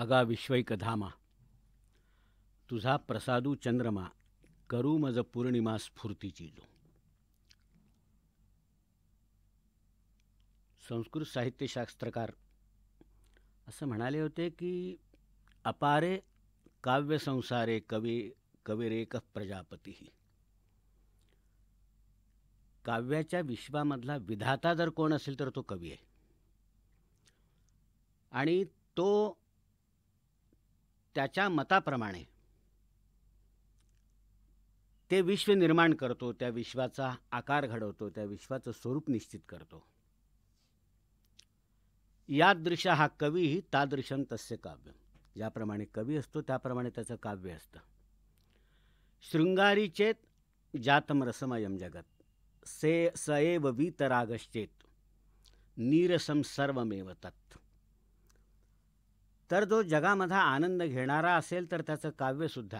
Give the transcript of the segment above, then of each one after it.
अगा विश्वैक धामा तुझा प्रसादू चंद्रमा करू मज पूर्णिमा स्फूर्तीची जो संस्कृत साहित्यशास्त्रकार असं म्हणाले होते की अपारे काव्य काव्यसंसारे कवी कवीरेक प्रजापती काव्याच्या विश्वामधला विधाता जर कोण असेल तर तो कवी आहे आणि तो त्याच्या मताप्रमाणे ते विश्व निर्माण करतो त्या विश्वाचा आकार घडवतो त्या विश्वाचं स्वरूप निश्चित करतो यादृश हा कवी ही तादृशं तस्य काव्य ज्याप्रमाणे कवी असतो त्याप्रमाणे त्याचं काव्य असतं शृंगारीचेत जातम रसमयम जगत से सएव वीतरागश्चेत नीरसम सर्वमेव तत् तर जो जगामधा आनंद घेणारा असेल तर त्याचं काव्यसुद्धा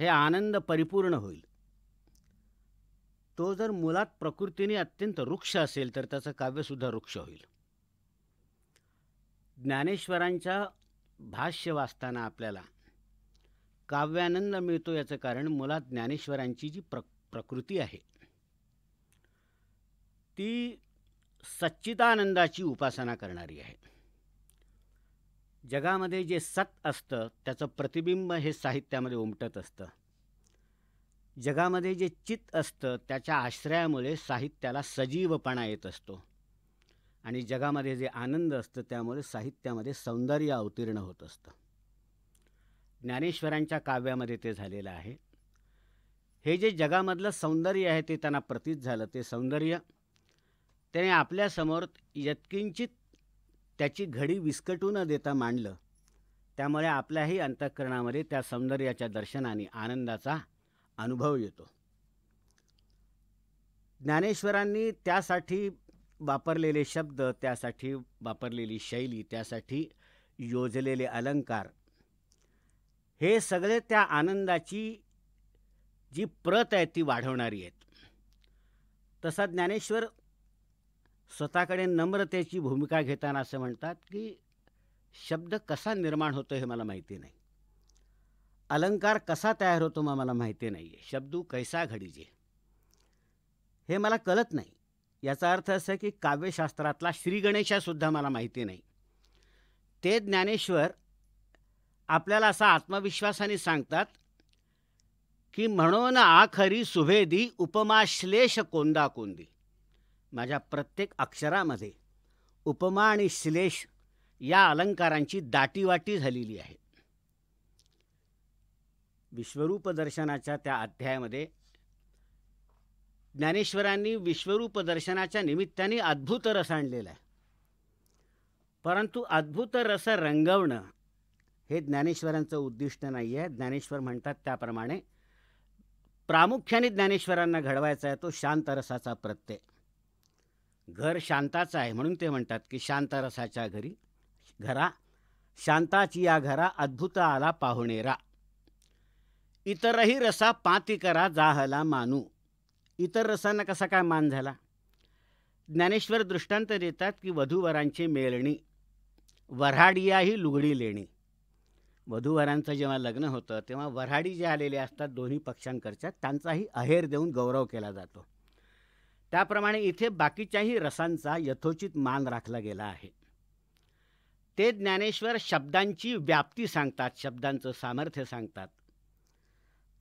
हे आनंद परिपूर्ण होईल तो जर मुलात प्रकृतीने अत्यंत वृक्ष असेल तर त्याचं काव्यसुद्धा वृक्ष होईल ज्ञानेश्वरांच्या भाष्य वाचताना आपल्याला काव्यानंद मिळतो याचं कारण मुलात ज्ञानेश्वरांची जी प्र प्रकृती आहे ती सच्चितानंदाची उपासना करणारी आहे जगामध्ये जे सत असतं त्याचं प्रतिबिंब हे साहित्यामध्ये उमटत असतं जगामध्ये जे चित्त असतं त्याच्या आश्रयामुळे साहित्याला सजीवपणा येत असतो आणि जगामध्ये जे आनंद असतं त्यामुळे साहित्यामध्ये सौंदर्य अवतीर्ण होत असतं ज्ञानेश्वरांच्या काव्यामध्ये ते झालेलं आहे हे जे जगामधलं सौंदर्य आहे ते त्यांना प्रतीत झालं ते सौंदर्य त्याने आपल्यासमोर यत्किंचित त्याची घडी विस्कटू न देता मांडलं त्यामुळे आपल्याही अंतःकरणामध्ये त्या सौंदर्याच्या दर्शनाने आनंदाचा अनुभव येतो ज्ञानेश्वरांनी त्यासाठी वापरलेले शब्द त्यासाठी वापरलेली शैली त्यासाठी योजलेले अलंकार हे सगळे त्या आनंदाची जी प्रत आहे ती वाढवणारी आहेत तसा ज्ञानेश्वर स्वतःकडे नम्रतेची भूमिका घेताना असं म्हणतात की शब्द कसा निर्माण होतो हे मला माहिती नाही अलंकार कसा तयार होतो मग मला माहिती नाही आहे शब्दू कैसा घडीजे हे मला कळत नाही याचा अर्थ असं की काव्यशास्त्रातला श्रीगणेशासुद्धा मला माहिती नाही ते ज्ञानेश्वर आपल्याला असा आत्मविश्वासाने सांगतात की म्हणून आखरी सुभेदी उपमाश्लेष कोंदा कोंदी माझ्या प्रत्येक अक्षरामध्ये उपमा आणि श्लेष या अलंकारांची दाटीवाटी झालेली आहे विश्वरूप दर्शनाच्या त्या अध्यायामध्ये ज्ञानेश्वरांनी विश्वरूप दर्शनाच्या निमित्ताने अद्भुत रस आणलेला आहे परंतु अद्भुत रस रंगवणं हे ज्ञानेश्वरांचं उद्दिष्ट नाही आहे ज्ञानेश्वर म्हणतात त्याप्रमाणे प्रामुख्याने ज्ञानेश्वरांना घडवायचा आहे तो शांत रसाचा प्रत्यय घर शांताचं आहे म्हणून ते म्हणतात की रसाच्या घरी घरा शांताची या घरा अद्भुत आला पाहुणेरा इतरही रसा पाती करा जाहला मानू इतर रसांना कसा काय मान झाला ज्ञानेश्वर दृष्टांत देतात की वधूवरांची मेलणी वऱ्हाडियाही लुगडी लेणी वधूवरांचं जेव्हा लग्न होतं तेव्हा वऱ्हाडी जे आलेले असतात दोन्ही पक्षांकडच्या त्यांचाही अहेर देऊन गौरव केला जातो त्याप्रमाणे इथे बाकीच्याही रसांचा यथोचित मान राखला गेला आहे ते ज्ञानेश्वर शब्दांची व्याप्ती सांगतात शब्दांचं सामर्थ्य सांगतात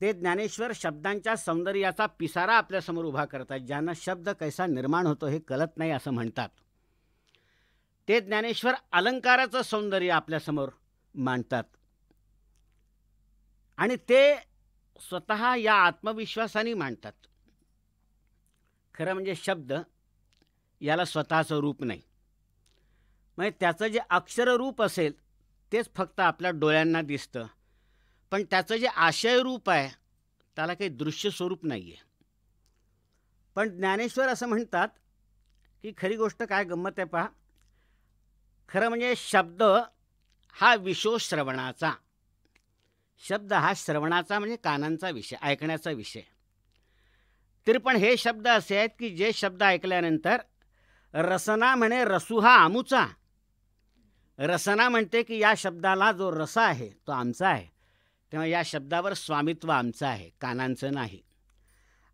ते ज्ञानेश्वर शब्दांच्या सौंदर्याचा पिसारा आपल्यासमोर उभा करतात ज्यांना शब्द कैसा निर्माण होतो हे कळत नाही असं म्हणतात ते ज्ञानेश्वर अलंकाराचं सौंदर्य आपल्यासमोर मांडतात आणि ते स्वतः या आत्मविश्वासाने मांडतात खरं म्हणजे शब्द याला स्वतःचं रूप नाही म्हणजे त्याचं जे अक्षररूप असेल तेच फक्त आपल्या डोळ्यांना दिसतं पण त्याचं जे आशय रूप आहे त्याला काही दृश्य स्वरूप नाही आहे पण ज्ञानेश्वर असं म्हणतात की खरी गोष्ट काय गंमत आहे पहा खरं म्हणजे शब्द हा विषो श्रवणाचा शब्द हा श्रवणाचा म्हणजे कानांचा विषय ऐकण्याचा विषय तरी पण हे शब्द असे आहेत की जे शब्द ऐकल्यानंतर रसना म्हणे रसू हा आमूचा रसना म्हणते की या शब्दाला जो रसा आहे तो आमचा आहे तेव्हा या शब्दावर स्वामित्व आमचं आहे कानांचं नाही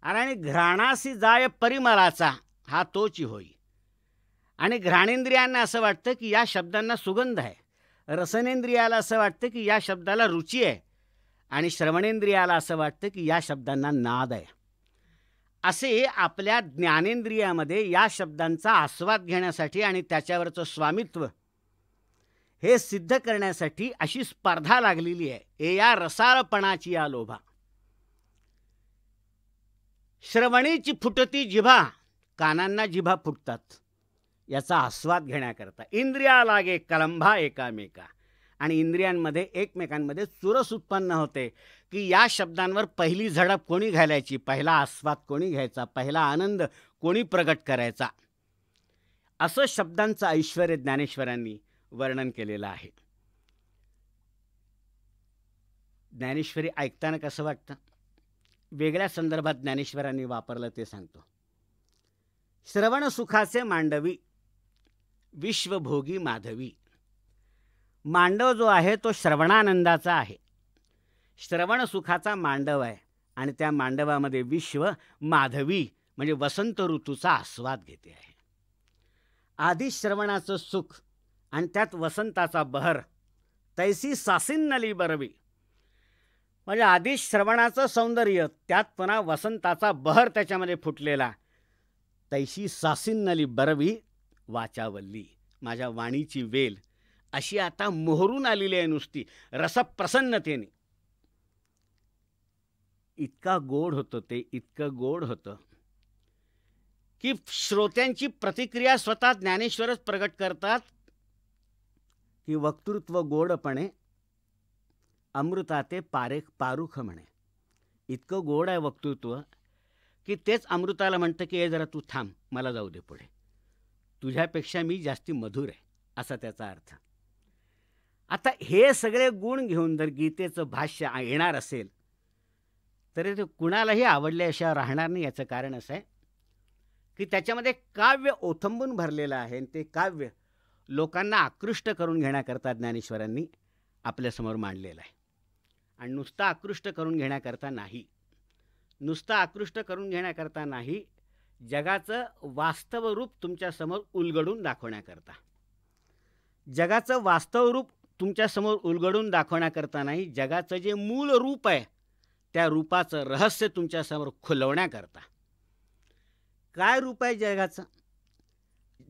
आणि घ्राणासी जाय परिमलाचा हा तोची होई आणि घ्राणेंद्रियांना असं वाटतं की या शब्दांना सुगंध आहे रसनेंद्रियाला असं वाटतं की या शब्दाला रुची आहे आणि श्रवणेंद्रियाला असं वाटतं की या शब्दांना नाद आहे असे आपल्या ज्ञानेंद्रियामध्ये या शब्दांचा आस्वाद घेण्यासाठी आणि त्याच्यावरचं स्वामित्व हे सिद्ध करण्यासाठी अशी स्पर्धा लागलेली आहे ए या रसाळपणाची या लोभा श्रवणीची फुटती जिभा कानांना जिभा फुटतात याचा आस्वाद घेण्याकरता इंद्रिया लागे कलंभा एकामेका आणि इंद्रियांमध्ये एकमेकांमध्ये चुरस उत्पन्न होते की या शब्दांवर पहिली झडप कोणी घालायची पहिला आस्वाद कोणी घ्यायचा पहिला आनंद कोणी प्रगट करायचा असं शब्दांचं ऐश्वर ज्ञानेश्वरांनी वर्णन केलेलं आहे ज्ञानेश्वरी ऐकताना कसं वाटतं वेगळ्या संदर्भात ज्ञानेश्वरांनी वापरलं ते सांगतो श्रवण सुखाचे मांडवी विश्वभोगी माधवी मांडव जो आहे तो श्रवणानंदाचा आहे श्रवण सुखाचा मांडव आहे आणि त्या मांडवामध्ये विश्व माधवी म्हणजे वसंत ऋतूचा आस्वाद घेते आहे आधी श्रवणाचं सुख आणि त्यात वसंताचा बहर तैसी सासिन्नली बरवी म्हणजे आधी श्रवणाचं सौंदर्य त्यात पुन्हा वसंताचा बहर त्याच्यामध्ये फुटलेला तैशी सासिन्नली बरवी वाचावल्ली माझ्या वाणीची वेल अशी आता मोहरून आलेली आहे नुसती रसप्रसन्नतेने इतका गोड होतं ते इतकं गोड होतं की श्रोत्यांची प्रतिक्रिया स्वतः ज्ञानेश्वरच प्रकट करतात की वक्तृत्व गोडपणे अमृता ते पारेख पारुख म्हणे इतकं गोड आहे वक्तृत्व की तेच अमृताला म्हणतं की हे जरा तू थांब मला जाऊ दे पुढे तुझ्यापेक्षा मी जास्ती मधुर आहे असा त्याचा अर्थ आता हे सगळे गुण घेऊन जर गीतेचं भाष्य येणार असेल तरी ते कुणालाही अशा राहणार नाही याचं कारण असं आहे की त्याच्यामध्ये काव्य ओथंबून भरलेलं आहे आणि ते काव्य लोकांना आकृष्ट करून घेण्याकरता ज्ञानेश्वरांनी आपल्यासमोर मांडलेलं आहे आणि नुसतं आकृष्ट करून घेण्याकरता नाही नुसतं आकृष्ट करून घेण्याकरता नाही जगाचं वास्तव रूप तुमच्यासमोर उलगडून दाखवण्याकरता जगाचं वास्तव रूप तुमच्यासमोर उलगडून दाखवण्याकरता नाही जगाचं जे मूळ रूप आहे त्या रूपाचं रहस्य तुमच्यासमोर खुलवण्याकरता काय रूप आहे जगाचं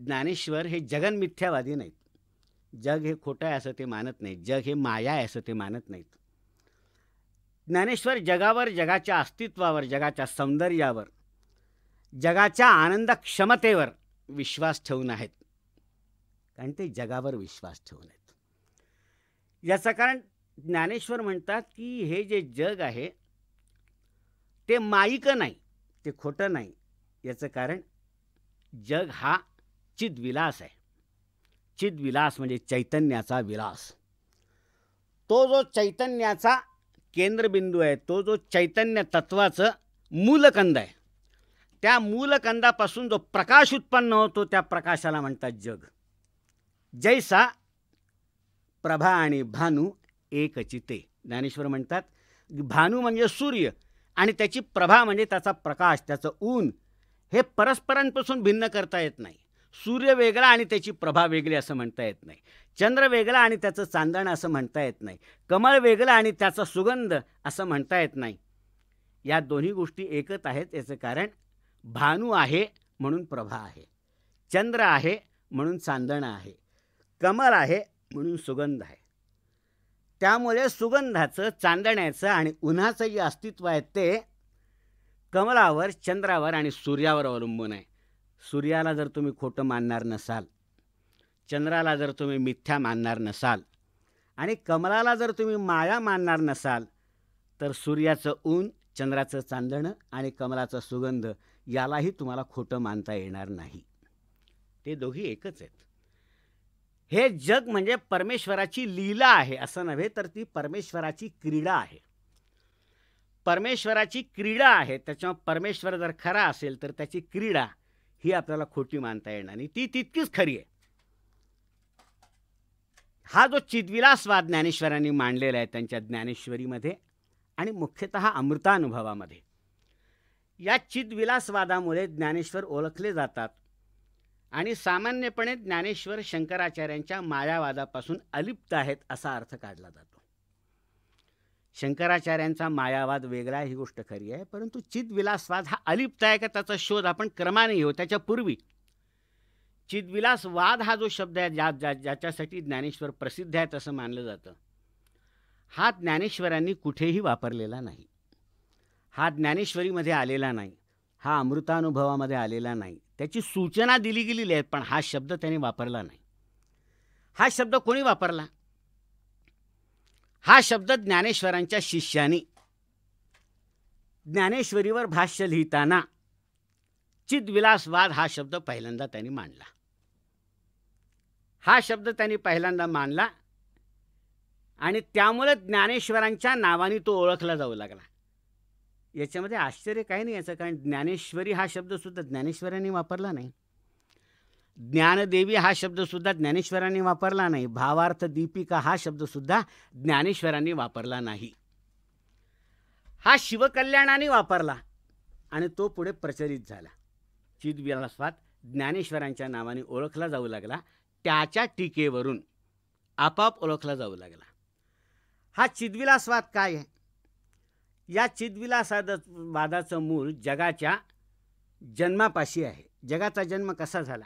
ज्ञानेश्वर हे जगन मिथ्यावादी नाहीत जग हे खोटं आहे असं ते मानत नाहीत जग हे माया आहे असं ते मानत नाहीत ज्ञानेश्वर जगावर जगाच्या अस्तित्वावर जगाच्या सौंदर्यावर जगाच्या आनंद क्षमतेवर विश्वास ठेवून आहेत कारण ते जगावर विश्वास ठेवून आहेत याचं कारण ज्ञानेश्वर म्हणतात की हे जे जग आहे ते माईक नाही ते खोटं नाही याचं कारण जग हा चिद्विलास आहे चिद्विलास म्हणजे चैतन्याचा विलास तो जो चैतन्याचा केंद्रबिंदू आहे तो जो चैतन्य तत्वाचं मूलकंद आहे त्या मूलकंदापासून जो प्रकाश उत्पन्न होतो त्या प्रकाशाला म्हणतात जग जैसा प्रभा आणि भानू एकचिते ज्ञानेश्वर म्हणतात भानू म्हणजे सूर्य आणि त्याची प्रभा म्हणजे त्याचा प्रकाश त्याचं ऊन हे परस्परांपासून भिन्न करता येत नाही सूर्य वेगळा आणि त्याची प्रभा वेगळी असं म्हणता येत नाही चंद्र वेगळा आणि त्याचं चांदण असं म्हणता येत नाही कमळ वेगळा आणि त्याचा सुगंध असं म्हणता येत नाही या दोन्ही गोष्टी एकच आहेत याचं कारण भानू आहे म्हणून प्रभा आहे चंद्र आहे म्हणून चांदणं आहे कमल आहे म्हणून सुगंध आहे त्यामुळे सुगंधाचं चांदण्याचं आणि उन्हाचं जे अस्तित्व आहे ते कमलावर चंद्रावर आणि सूर्यावर अवलंबून आहे सूर्याला जर तुम्ही खोटं मानणार नसाल चंद्राला जर तुम्ही मिथ्या मानणार नसाल आणि कमलाला जर तुम्ही माया मानणार नसाल तर सूर्याचं ऊन चंद्राचं चांदणं आणि कमलाचा सुगंध यालाही तुम्हाला खोटं मानता येणार नाही ते दोघी एकच आहेत हे जग म्हणजे परमेश्वराची लीला आहे असं नव्हे तर ती परमेश्वराची क्रीडा आहे परमेश्वराची क्रीडा आहे त्याच्यामुळे परमेश्वर जर खरा असेल तर त्याची क्रीडा ही आपल्याला खोटी मानता येणार आणि ती तितकीच खरी आहे हा जो चिद्विलासवाद ज्ञानेश्वरांनी मांडलेला आहे त्यांच्या ज्ञानेश्वरीमध्ये आणि मुख्यतः अमृतानुभवामध्ये या चिद्विलासवादामुळे ज्ञानेश्वर ओळखले जातात आणि सामान्यपणे ज्ञानेश्वर शंकराचार्यांच्या मायावादापासून अलिप्त आहेत असा अर्थ काढला जातो शंकराचार्यांचा मायावाद वेगळा ही गोष्ट खरी आहे परंतु चिद्विलासवाद हा अलिप्त आहे का त्याचा शोध आपण क्रमाने घेऊ हो, त्याच्या पूर्वी चिद्विलासवाद हा जो शब्द आहे ज्या ज्या ज्याच्यासाठी ज्ञानेश्वर प्रसिद्ध आहेत असं मानलं जातं हा ज्ञानेश्वरांनी कुठेही वापरलेला नाही हा ज्ञानेश्वरीमध्ये आलेला नाही हा अमृतानुभवामध्ये आलेला नाही त्याची सूचना दिली गेलेली आहे पण हा शब्द त्यांनी वापरला नाही हा शब्द कोणी वापरला हा शब्द ज्ञानेश्वरांच्या शिष्यानी ज्ञानेश्वरीवर भाष्य लिहिताना चिद्विलासवाद हा शब्द पहिल्यांदा त्यांनी मांडला हा शब्द त्यांनी पहिल्यांदा मांडला आणि त्यामुळे ज्ञानेश्वरांच्या नावाने तो ओळखला जाऊ लागला याच्यामध्ये आश्चर्य काही नाही याचं कारण ज्ञानेश्वरी हा शब्दसुद्धा ज्ञानेश्वरांनी वापरला नाही ज्ञानदेवी हा शब्दसुद्धा ज्ञानेश्वरांनी वापरला नाही भावार्थ दीपिका हा शब्दसुद्धा ज्ञानेश्वरांनी वापरला नाही हा शिवकल्याणाने वापरला आणि तो पुढे प्रचलित झाला चिदविलासवाद ज्ञानेश्वरांच्या नावाने ओळखला जाऊ लागला त्याच्या टीकेवरून आपाप ओळखला जाऊ लागला हा चिदविलासवाद काय आहे या चिदविलासाद वादाचं मूळ जगाच्या जन्मापाशी आहे जगाचा जन्म कसा झाला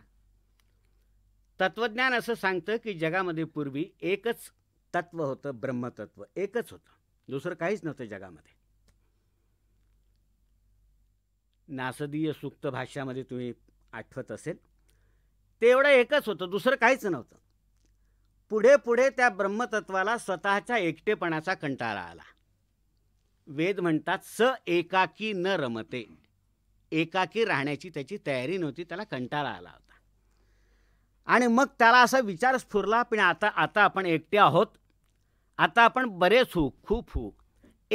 तत्वज्ञान असं सांगतं की जगामध्ये पूर्वी एकच तत्व होतं ब्रह्मतत्व एकच होतं दुसरं काहीच नव्हतं जगामध्ये नासदीय सुक्त भाषामध्ये तुम्ही आठवत असेल ते एवढं एकच होतं दुसरं काहीच नव्हतं पुढे पुढे त्या ब्रह्मतत्वाला स्वतःच्या एकटेपणाचा कंटाळा आला वेद म्हणतात स एकाकी न रमते एकाकी राहण्याची त्याची तयारी नव्हती त्याला कंटाळा आला होता आणि मग त्याला असा विचार स्फुरला पण आता आता आपण एकटे आहोत आता आपण बरेच हो खूप हो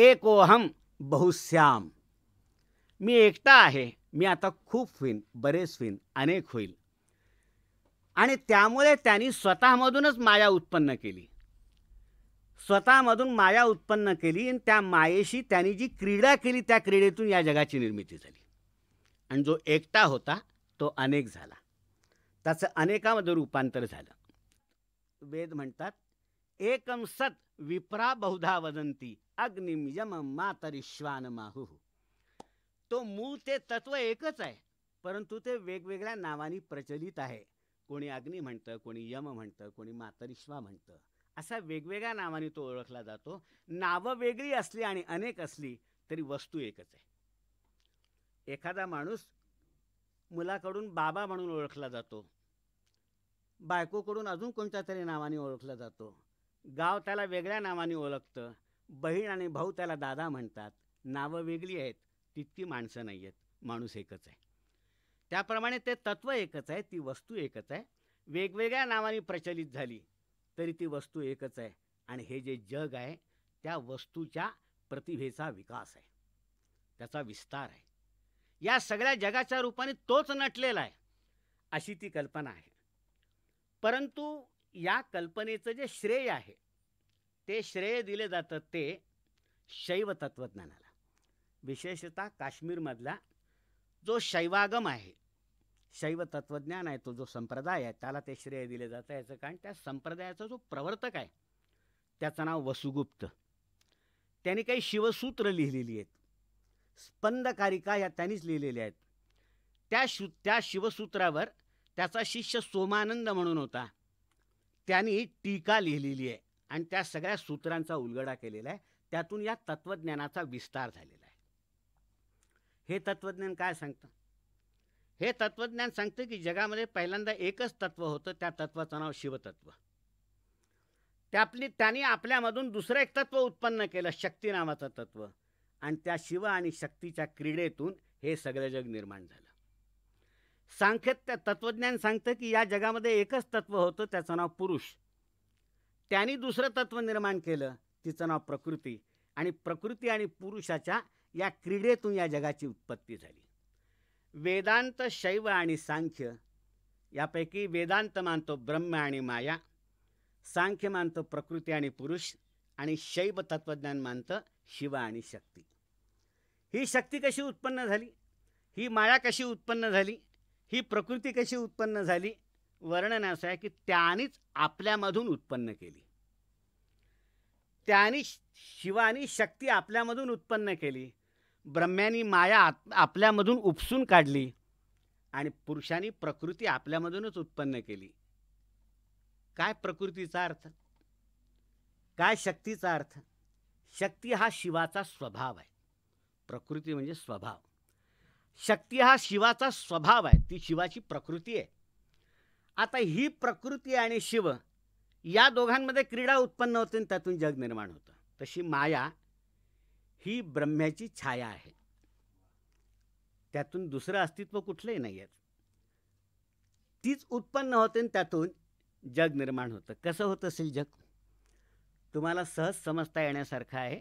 एक ओहम बहुश्याम मी एकटा आहे मी आता खूप होईन बरेच होईन अनेक होईल आणि त्यामुळे त्यांनी स्वतःमधूनच माया उत्पन्न केली स्वतःमधून माया उत्पन्न केली आणि त्या मायेशी त्यांनी जी क्रीडा केली त्या क्रीडेतून या जगाची निर्मिती झाली आणि जो एकटा होता तो अनेक झाला त्याचं अनेकामध्ये रूपांतर झालं वेद म्हणतात एकम सत विप्रा बहुधा वदंती अग्निम यम मातरी श्वान माहू तो मूळ ते तत्व एकच आहे परंतु ते वेगवेगळ्या नावाने प्रचलित आहे कोणी अग्नी म्हणतं कोणी यम म्हणतं कोणी मातरिश्वा म्हणतं असा वेगवेगळ्या नावाने तो ओळखला जातो नावं वेगळी असली आणि अनेक असली तरी वस्तू एकच आहे एखादा माणूस मुलाकडून बाबा म्हणून ओळखला जातो बायकोकडून अजून कोणत्या तरी नावाने ओळखला जातो गाव त्याला वेगळ्या नावाने ओळखतं बहीण आणि भाऊ त्याला दादा म्हणतात नावं वेगळी आहेत तितकी माणसं नाही आहेत माणूस एकच आहे त्याप्रमाणे ते तत्व एकच आहे ती वस्तू एकच आहे वेगवेगळ्या नावाने प्रचलित झाली तरी ती वस्तू एकच आहे आणि हे जे जग आहे त्या वस्तूच्या प्रतिभेचा विकास आहे त्याचा विस्तार आहे या सगळ्या जगाच्या रूपाने तोच नटलेला आहे अशी ती कल्पना आहे परंतु या कल्पनेचं जे श्रेय आहे ते श्रेय दिले जातं ते शैव तत्त्वज्ञानाला विशेषतः काश्मीरमधला जो शैवागम आहे शैव तत्वज्ञान आहे तो जो संप्रदाय आहे त्याला ते श्रेय दिले जातं याचं कारण त्या संप्रदायाचा जो प्रवर्तक आहे त्याचं नाव वसुगुप्त त्यांनी काही शिवसूत्र लिहिलेली आहेत स्पंदकारिका या त्यांनीच लिहिलेल्या आहेत त्या शु त्या शिवसूत्रावर त्याचा शिष्य सोमानंद म्हणून होता त्यांनी टीका लिहिलेली आहे आणि त्या सगळ्या सूत्रांचा उलगडा केलेला आहे त्यातून या तत्वज्ञानाचा विस्तार झालेला आहे हे तत्वज्ञान काय सांगतं हे तत्वज्ञान सांगतं की जगामध्ये पहिल्यांदा एकच तत्व होतं त्या तत्वाचं नाव शिवतत्व त्यापली त्यांनी आपल्यामधून दुसरं एक तत्व उत्पन्न केलं शक्ती नावाचं तत्व आणि त्या शिव आणि शक्तीच्या क्रीडेतून हे सगळं जग निर्माण झालं सांख्यत तत्वज्ञान सांगतं की या जगामध्ये एकच तत्व होतं त्याचं नाव पुरुष त्यांनी दुसरं तत्व निर्माण केलं तिचं नाव प्रकृती आणि प्रकृती आणि पुरुषाच्या या क्रीडेतून या जगाची उत्पत्ती झाली वेदांत शैव आणि सांख्य यापैकी वेदांत मानतो ब्रह्म आणि माया सांख्य मानतो प्रकृती आणि पुरुष आणि शैव तत्त्वज्ञान मानतं शिव आणि शक्ती ही शक्ती कशी उत्पन्न झाली ही माया कशी उत्पन्न झाली ही प्रकृती कशी उत्पन्न झाली वर्णन असं आहे की त्यानेच आपल्यामधून उत्पन्न केली त्यानी शिवानी शक्ती आपल्यामधून उत्पन्न केली ब्रह्म्यानी माया आपल्यामधून उपसून काढली आणि पुरुषांनी प्रकृती आपल्यामधूनच उत्पन्न केली काय प्रकृतीचा अर्थ काय शक्तीचा अर्थ शक्ती हा शिवाचा स्वभाव आहे प्रकृती म्हणजे स्वभाव शक्ती हा शिवाचा स्वभाव आहे ती शिवाची प्रकृती आहे आता ही प्रकृती आणि शिव या दोघांमध्ये क्रीडा उत्पन्न होते आणि त्यातून जग निर्माण होतं तशी माया ही ब्रह्म्याची छाया आहे त्यातून दुसरं अस्तित्व कुठलंही नाही आहे तीच उत्पन्न होते आणि त्यातून जग निर्माण होतं कसं होत असेल जग तुम्हाला सहज समजता येण्यासारखं आहे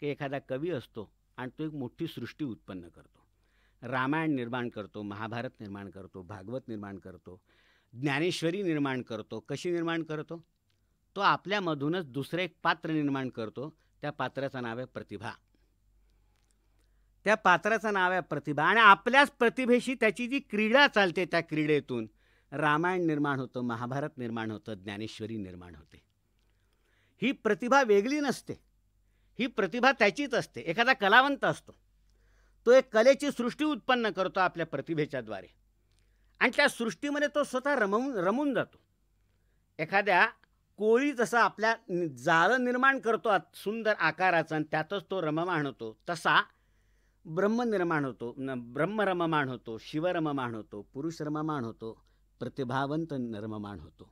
की एखादा कवी असतो आणि तो एक मोठी सृष्टी उत्पन्न करतो रामायण निर्माण करतो महाभारत निर्माण करतो भागवत निर्माण करतो ज्ञानेश्वरी निर्माण करतो कशी निर्माण करतो तो आपल्यामधूनच दुसरं एक पात्र निर्माण करतो त्या पात्राचं नाव आहे प्रतिभा त्या पात्राचं नाव आहे प्रतिभा आणि आपल्याच प्रतिभेशी त्याची जी क्रीडा चालते त्या क्रीडेतून रामायण निर्माण होतं महाभारत निर्माण होतं ज्ञानेश्वरी निर्माण होते ही प्रतिभा वेगळी नसते ही प्रतिभा त्याचीच असते एखादा कलावंत असतो तो एक कलेची सृष्टी उत्पन्न करतो आपल्या प्रतिभेच्याद्वारे आणि त्या सृष्टीमध्ये तो स्वतः रमवून रमून जातो एखाद्या कोळी जसा आपल्या जाळं निर्माण करतो सुंदर आकाराचं आणि त्यातच तो रममाण होतो तसा ब्रह्म निर्माण होतो ब्रह्मरममाण होतो शिवरममाण होतो पुरुषरममाण होतो प्रतिभावंत निर्ममाण होतो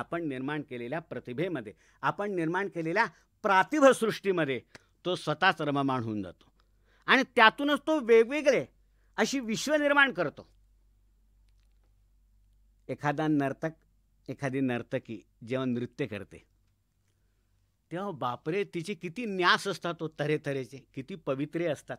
आपण निर्माण केलेल्या प्रतिभेमध्ये आपण निर्माण केलेल्या प्रातिभसृष्टीमध्ये तो स्वतःच रममाण होऊन जातो आणि त्यातूनच तो वेगवेगळे अशी विश्व निर्माण करतो एखादा नर्तक एखादी नर्तकी जेव्हा नृत्य करते तेव्हा बापरे तिचे किती न्यास असतात तो तऱ्हेतऱ्हेचे किती पवित्रे असतात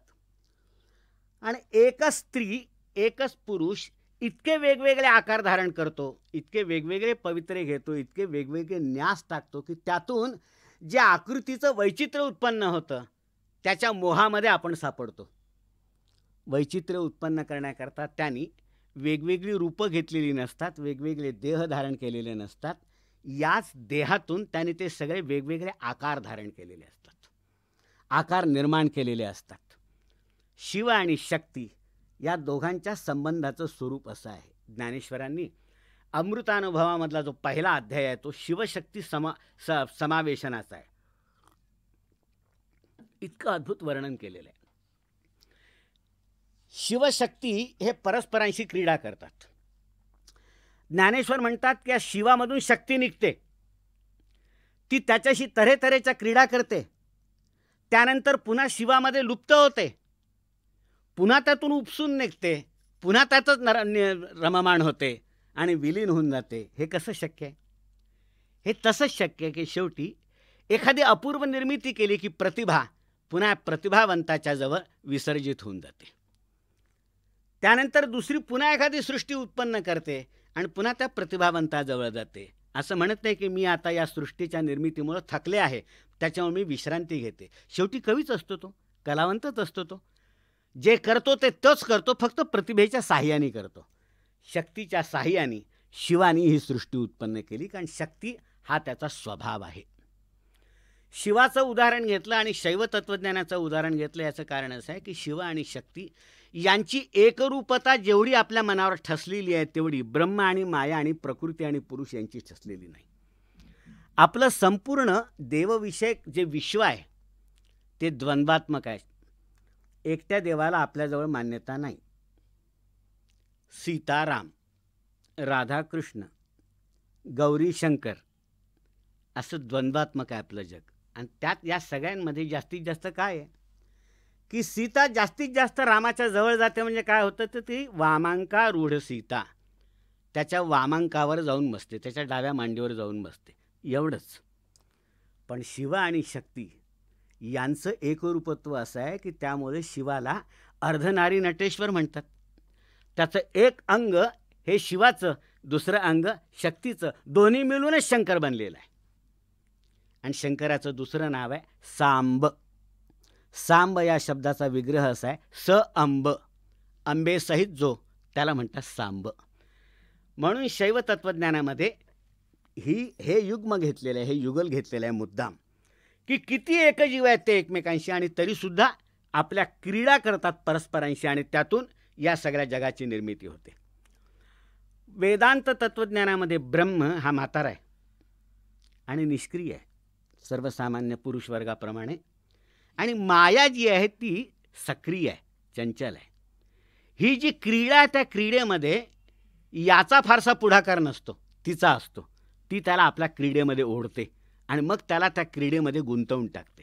आणि एकच स्त्री एकच पुरुष इतके वेगवेगळे आकार धारण करतो इतके वेगवेगळे पवित्रे घेतो इतके वेगवेगळे न्यास टाकतो की त्यातून जे आकृतीचं वैचित्र्य उत्पन्न होतं त्याच्या मोहामध्ये आपण सापडतो वैचित्र्य उत्पन्न करण्याकरता त्यांनी वेगवेगळी रूपं घेतलेली नसतात वेगवेगळे देह धारण केलेले नसतात याच देहातून त्याने ते सगळे वेगवेगळे आकार धारण केलेले असतात आकार निर्माण केलेले असतात शिव आणि शक्ती या दोघांच्या संबंधाचं स्वरूप असं आहे ज्ञानेश्वरांनी अमृतानुभवामधला जो पहिला अध्याय आहे तो शिवशक्ती समा स समावेशनाचा आहे इतकं अद्भुत वर्णन केलेलं आहे शिवशक्ती हे परस्परांशी क्रीडा करतात ज्ञानेश्वर म्हणतात की या शिवामधून शक्ती निघते ती त्याच्याशी तऱ्हेतऱ्हेच्या क्रीडा करते त्यानंतर पुन्हा शिवामध्ये लुप्त होते पुन्हा त्यातून उपसून निघते पुन्हा त्यातच नर रममाण होते आणि विलीन होऊन जाते हे कसं शक्य आहे हे तसंच शक्य आहे की शेवटी एखादी अपूर्व निर्मिती केली की प्रतिभा पुन्हा प्रतिभावंताच्या जवळ विसर्जित होऊन जाते त्यानंतर दुसरी पुन्हा एखादी सृष्टी उत्पन्न करते आणि पुन्हा त्या प्रतिभावंताजवळ जाते असं म्हणत नाही की मी आता या सृष्टीच्या निर्मितीमुळं थकले आहे त्याच्यामुळे मी विश्रांती घेते शेवटी कवीच असतो तो कलावंतच असतो तो जे करतो ते तच करतो फक्त प्रतिभेच्या साह्याने करतो शक्तीच्या साह्याने शिवानी ही सृष्टी उत्पन्न केली कारण शक्ती हा त्याचा स्वभाव आहे शिवाचं उदाहरण घेतलं आणि शैव तत्त्वज्ञानाचं उदाहरण घेतलं याचं कारण असं आहे की शिव आणि शक्ती यांची एकरूपता जेवढी आपल्या मनावर ठसलेली आहे तेवढी ब्रह्म आणि माया आणि प्रकृती आणि पुरुष यांची ठसलेली नाही आपलं संपूर्ण देवविषयक जे विश्व आहे ते द्वंद्वात्मक आहे एकट्या देवाला आपल्याजवळ मान्यता नाही सीताराम राधाकृष्ण गौरी शंकर असं द्वंद्वात्मक आहे आपलं जग आणि त्यात या सगळ्यांमध्ये जास्तीत जास्त काय आहे की सीता जास्तीत जास्त रामाच्या जवळ जाते म्हणजे काय होतं तर ती वामांका रूढ सीता त्याच्या वामांकावर जाऊन बसते त्याच्या डाव्या मांडीवर जाऊन बसते एवढंच पण शिव आणि शक्ती यांचं एकरूपत्व असं आहे की त्यामुळे शिवाला अर्धनारी नटेश्वर म्हणतात त्याचं एक अंग हे शिवाचं दुसरं अंग शक्तीचं दोन्ही मिळूनच शंकर बनलेलं आहे आणि शंकराचं दुसरं नाव आहे सांब सांब या शब्दाचा विग्रह असा आहे स अंब आंबेसहित जो त्याला म्हणतात सांब म्हणून शैव तत्त्वज्ञानामध्ये ही हे युग्म घेतलेलं आहे हे युगल घेतलेलं आहे मुद्दाम की किती एकजीव आहेत ते एकमेकांशी आणि तरीसुद्धा आपल्या क्रीडा करतात परस्परांशी आणि त्यातून या सगळ्या जगाची निर्मिती होते वेदांत तत्त्वज्ञानामध्ये ब्रह्म हा म्हातारा आहे आणि निष्क्रिय आहे सर्वसामान्य पुरुष वर्गाप्रमाणे आणि माया जी आहे ती सक्रिय आहे चंचल आहे ही जी क्रीडा आहे त्या क्रीडेमध्ये याचा फारसा पुढाकार नसतो तिचा असतो ती त्याला आपल्या क्रीडेमध्ये ओढते आणि मग त्याला त्या क्रीडेमध्ये गुंतवून टाकते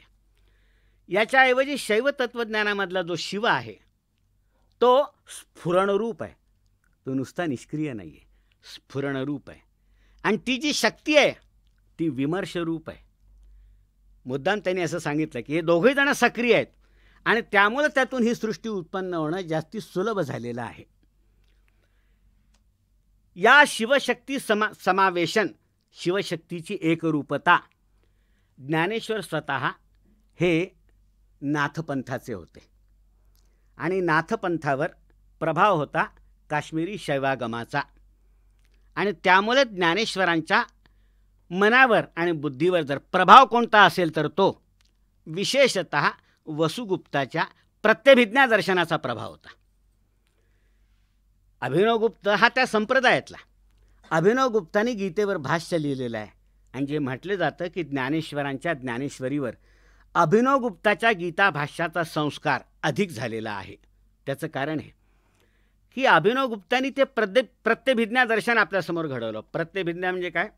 याच्याऐवजी शैव तत्त्वज्ञानामधला जो शिव आहे तो स्फुरणरूप आहे तो नुसता निष्क्रिय नाही आहे स्फुरणरूप आहे आणि ती जी शक्ती आहे ती विमर्शरूप आहे मुद्दाम त्यांनी असं सांगितलं की हे दोघे जण सक्रिय आहेत आणि त्यामुळं त्यातून ही सृष्टी उत्पन्न होणं जास्ती सुलभ झालेलं आहे या शिवशक्ती समा समावेशन शिवशक्तीची एकरूपता ज्ञानेश्वर स्वतः हे नाथपंथाचे होते आणि नाथपंथावर प्रभाव होता काश्मीरी शैवागमाचा आणि त्यामुळे ज्ञानेश्वरांच्या मनावर आणि बुद्धीवर जर प्रभाव कोणता असेल तर तो विशेषत वसुगुप्ताच्या प्रत्यभिज्ञा दर्शनाचा प्रभाव होता अभिनवगुप्त हा त्या संप्रदायातला अभिनवगुप्ताने गीतेवर भाष्य लिहिलेलं आहे आणि जे म्हटलं जातं की ज्ञानेश्वरांच्या ज्ञानेश्वरीवर अभिनव गुप्ताच्या गीता भाष्याचा संस्कार अधिक झालेला आहे त्याचं कारण हे की अभिनव गुप्तांनी ते प्रदे प्रत्यभिज्ञा दर्शन आपल्यासमोर घडवलं प्रत्यभिज्ञा म्हणजे काय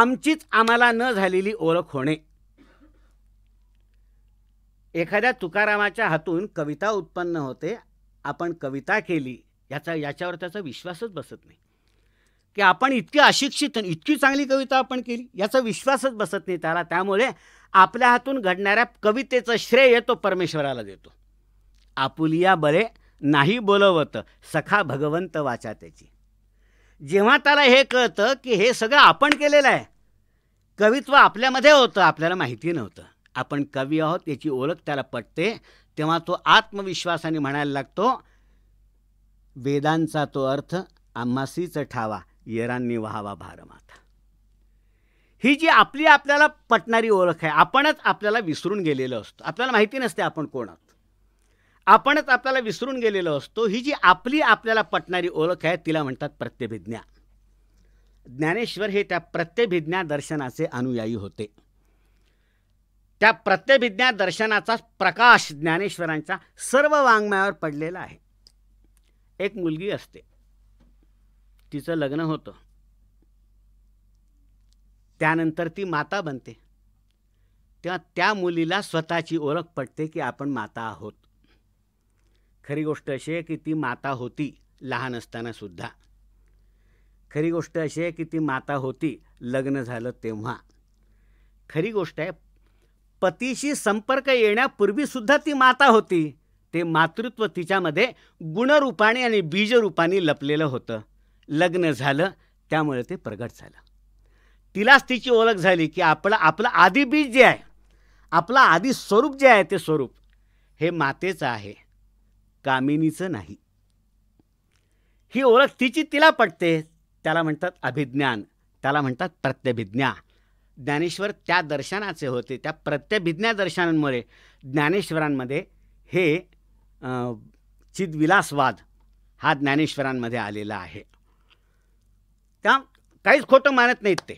आमचीच आम्हाला न झालेली ओळख होणे एखाद्या तुकारामाच्या हातून कविता उत्पन्न होते आपण कविता केली याचा याच्यावर त्याचा विश्वासच बसत नाही की आपण इतकी अशिक्षित इतकी चांगली कविता आपण केली याचा विश्वासच बसत नाही त्याला त्यामुळे आपल्या हातून घडणाऱ्या कवितेचं श्रेय तो परमेश्वराला देतो आपुलिया बरे नाही बोलवत सखा भगवंत वाचा त्याची जेव्हा त्याला हे कळतं की हे सगळं आपण केलेलं आहे कवित्व आपल्यामध्ये होतं आपल्याला माहिती नव्हतं आपण कवी आहोत याची ओळख त्याला पटते तेव्हा तो आत्मविश्वासाने म्हणायला लागतो वेदांचा तो अर्थ आम्हासीच ठावा येरांनी व्हावा भारमाथा ही जी आपली आपल्याला पटणारी ओळख आहे आपणच आपल्याला विसरून गेलेलो असतो आपल्याला माहिती नसते आपण आहोत आपणच आपल्याला विसरून गेलेलो असतो ही जी आपली आपल्याला पटणारी ओळख आहे तिला म्हणतात प्रत्यभिज्ञा ज्ञानेश्वर हे त्या प्रत्यभिज्ञा दर्शनाचे अनुयायी होते त्या प्रत्यभिज्ञा दर्शनाचा प्रकाश ज्ञानेश्वरांच्या सर्व वाङ्मयावर पडलेला आहे एक मुलगी असते तिचं लग्न होतं त्यानंतर ती माता बनते तेव्हा त्या मुलीला स्वतःची ओळख पडते की आपण माता आहोत खरी गोष्ट अशी आहे की ती माता होती लहान असताना सुद्धा खरी गोष्ट अशी आहे की ती माता होती लग्न झालं तेव्हा खरी गोष्ट आहे पतीशी संपर्क येण्यापूर्वीसुद्धा ती माता होती ते मातृत्व तिच्यामध्ये गुणरूपाने आणि बीजरूपाने लपलेलं होतं लग्न झालं त्यामुळे ते प्रगट झालं तिलाच तिची ओळख झाली की आपलं आपलं आधी बीज जे आहे आपलं आधी स्वरूप जे आहे ते स्वरूप हे मातेचं आहे कामिनीचं नाही ही ओळख तिची तिला पटते त्याला म्हणतात अभिज्ञान त्याला म्हणतात प्रत्यभिज्ञा ज्ञानेश्वर त्या दर्शनाचे होते त्या प्रत्यभिज्ञा दर्शनांमुळे ज्ञानेश्वरांमध्ये हे चिद्विलासवाद हा ज्ञानेश्वरांमध्ये आलेला आहे त्या काहीच खोटं मानत नाहीत ते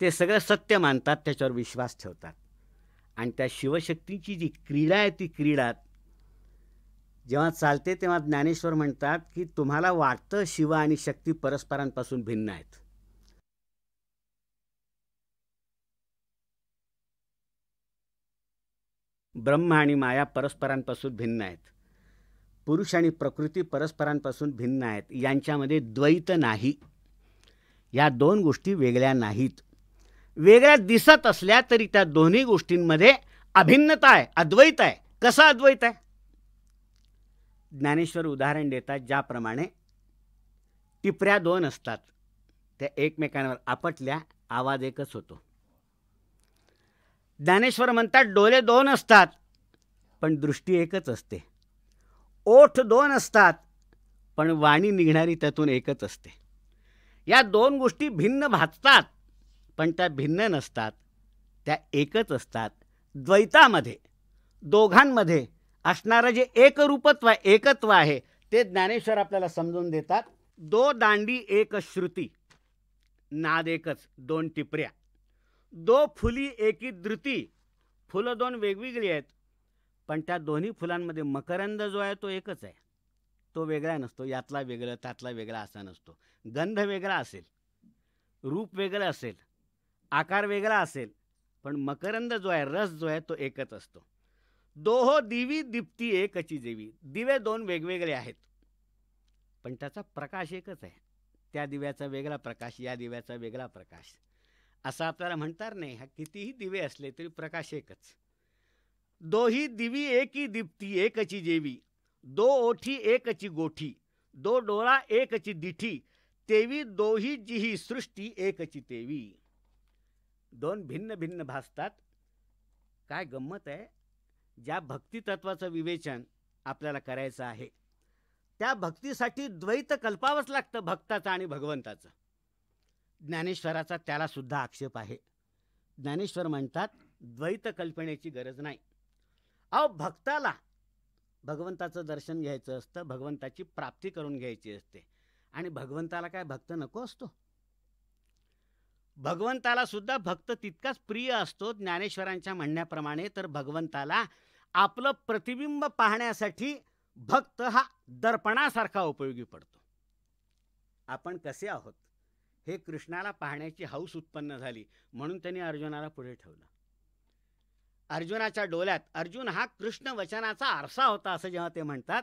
ते सगळं सत्य मानतात त्याच्यावर विश्वास ठेवतात आणि त्या शिवशक्तीची जी क्रीडा आहे ती क्रीडा जेव्हा चालते तेव्हा ज्ञानेश्वर म्हणतात की तुम्हाला वाटतं शिव आणि शक्ती परस्परांपासून भिन्न आहेत ब्रह्म आणि माया परस्परांपासून भिन्न आहेत पुरुष आणि प्रकृती परस्परांपासून भिन्न आहेत यांच्यामध्ये द्वैत नाही या दोन गोष्टी वेगळ्या नाहीत वेगळ्या दिसत असल्या तरी त्या दोन्ही गोष्टींमध्ये अभिन्नता आहे अद्वैत आहे कसं अद्वैत आहे ज्ञानेश्वर उदाहरण देतात ज्याप्रमाणे टिपऱ्या दोन असतात त्या एकमेकांवर आपटल्या आवाज एकच होतो ज्ञानेश्वर म्हणतात डोळे दोन असतात पण दृष्टी एकच असते ओठ दोन असतात पण वाणी निघणारी त्यातून एकच असते या दोन गोष्टी भिन्न भाजतात पण त्या भिन्न नसतात त्या एकच असतात द्वैतामध्ये दोघांमध्ये असणारं जे एकरूपत्व एकत्व आहे ते ज्ञानेश्वर आपल्याला समजून देतात दो दांडी एक श्रुती नाद एकच दोन टिपऱ्या दो फुली एकी दृती फुलं दोन वेगवेगळी आहेत पण त्या दोन्ही फुलांमध्ये मकरंद जो आहे तो एकच आहे तो वेगळा नसतो यातला वेगळं त्यातला वेगळा असा नसतो गंध वेगळा असेल रूप वेगळं असेल आकार वेगळा असेल पण मकरंद जो आहे रस जो आहे तो एकच असतो दोहो दिवी दिप्ती एकची देवी दिवे दोन वेगवेगळे आहेत पण त्याचा प्रकाश एकच आहे त्या दिव्याचा वेगळा प्रकाश या दिव्याचा वेगळा प्रकाश असं आपल्याला म्हणतात नाही हा कितीही दिवे असले तरी प्रकाश एकच दोही दिवी एकी दिप्ती एकची जेवी दो ओठी एकची गोठी दो डोळा एकची दिठी तेवी दोही जिही सृष्टी एकची तेवी दोन भिन्न भिन्न भासतात काय गंमत आहे ज्या भक्ति तत्वाचं विवेचन आपल्याला करायचं आहे त्या भक्तीसाठी द्वैत कल्पावंच लागतं भक्ताचं आणि भगवंताचं ज्ञानेश्वराचा त्याला सुद्धा आक्षेप आहे ज्ञानेश्वर म्हणतात द्वैत कल्पनेची गरज नाही अहो भक्ताला भगवंताचं दर्शन घ्यायचं असतं भगवंताची प्राप्ती करून घ्यायची असते आणि भगवंताला काय भक्त नको असतो भगवंताला सुद्धा भक्त तितकाच प्रिय असतो ज्ञानेश्वरांच्या म्हणण्याप्रमाणे तर भगवंताला आपलं प्रतिबिंब पाहण्यासाठी भक्त हा दर्पणासारखा उपयोगी पडतो आपण कसे आहोत हे कृष्णाला पाहण्याची हौस उत्पन्न झाली म्हणून त्यांनी अर्जुनाला पुढे ठेवलं अर्जुनाच्या डोल्यात अर्जुन हा कृष्ण वचनाचा आरसा होता असं जेव्हा ते म्हणतात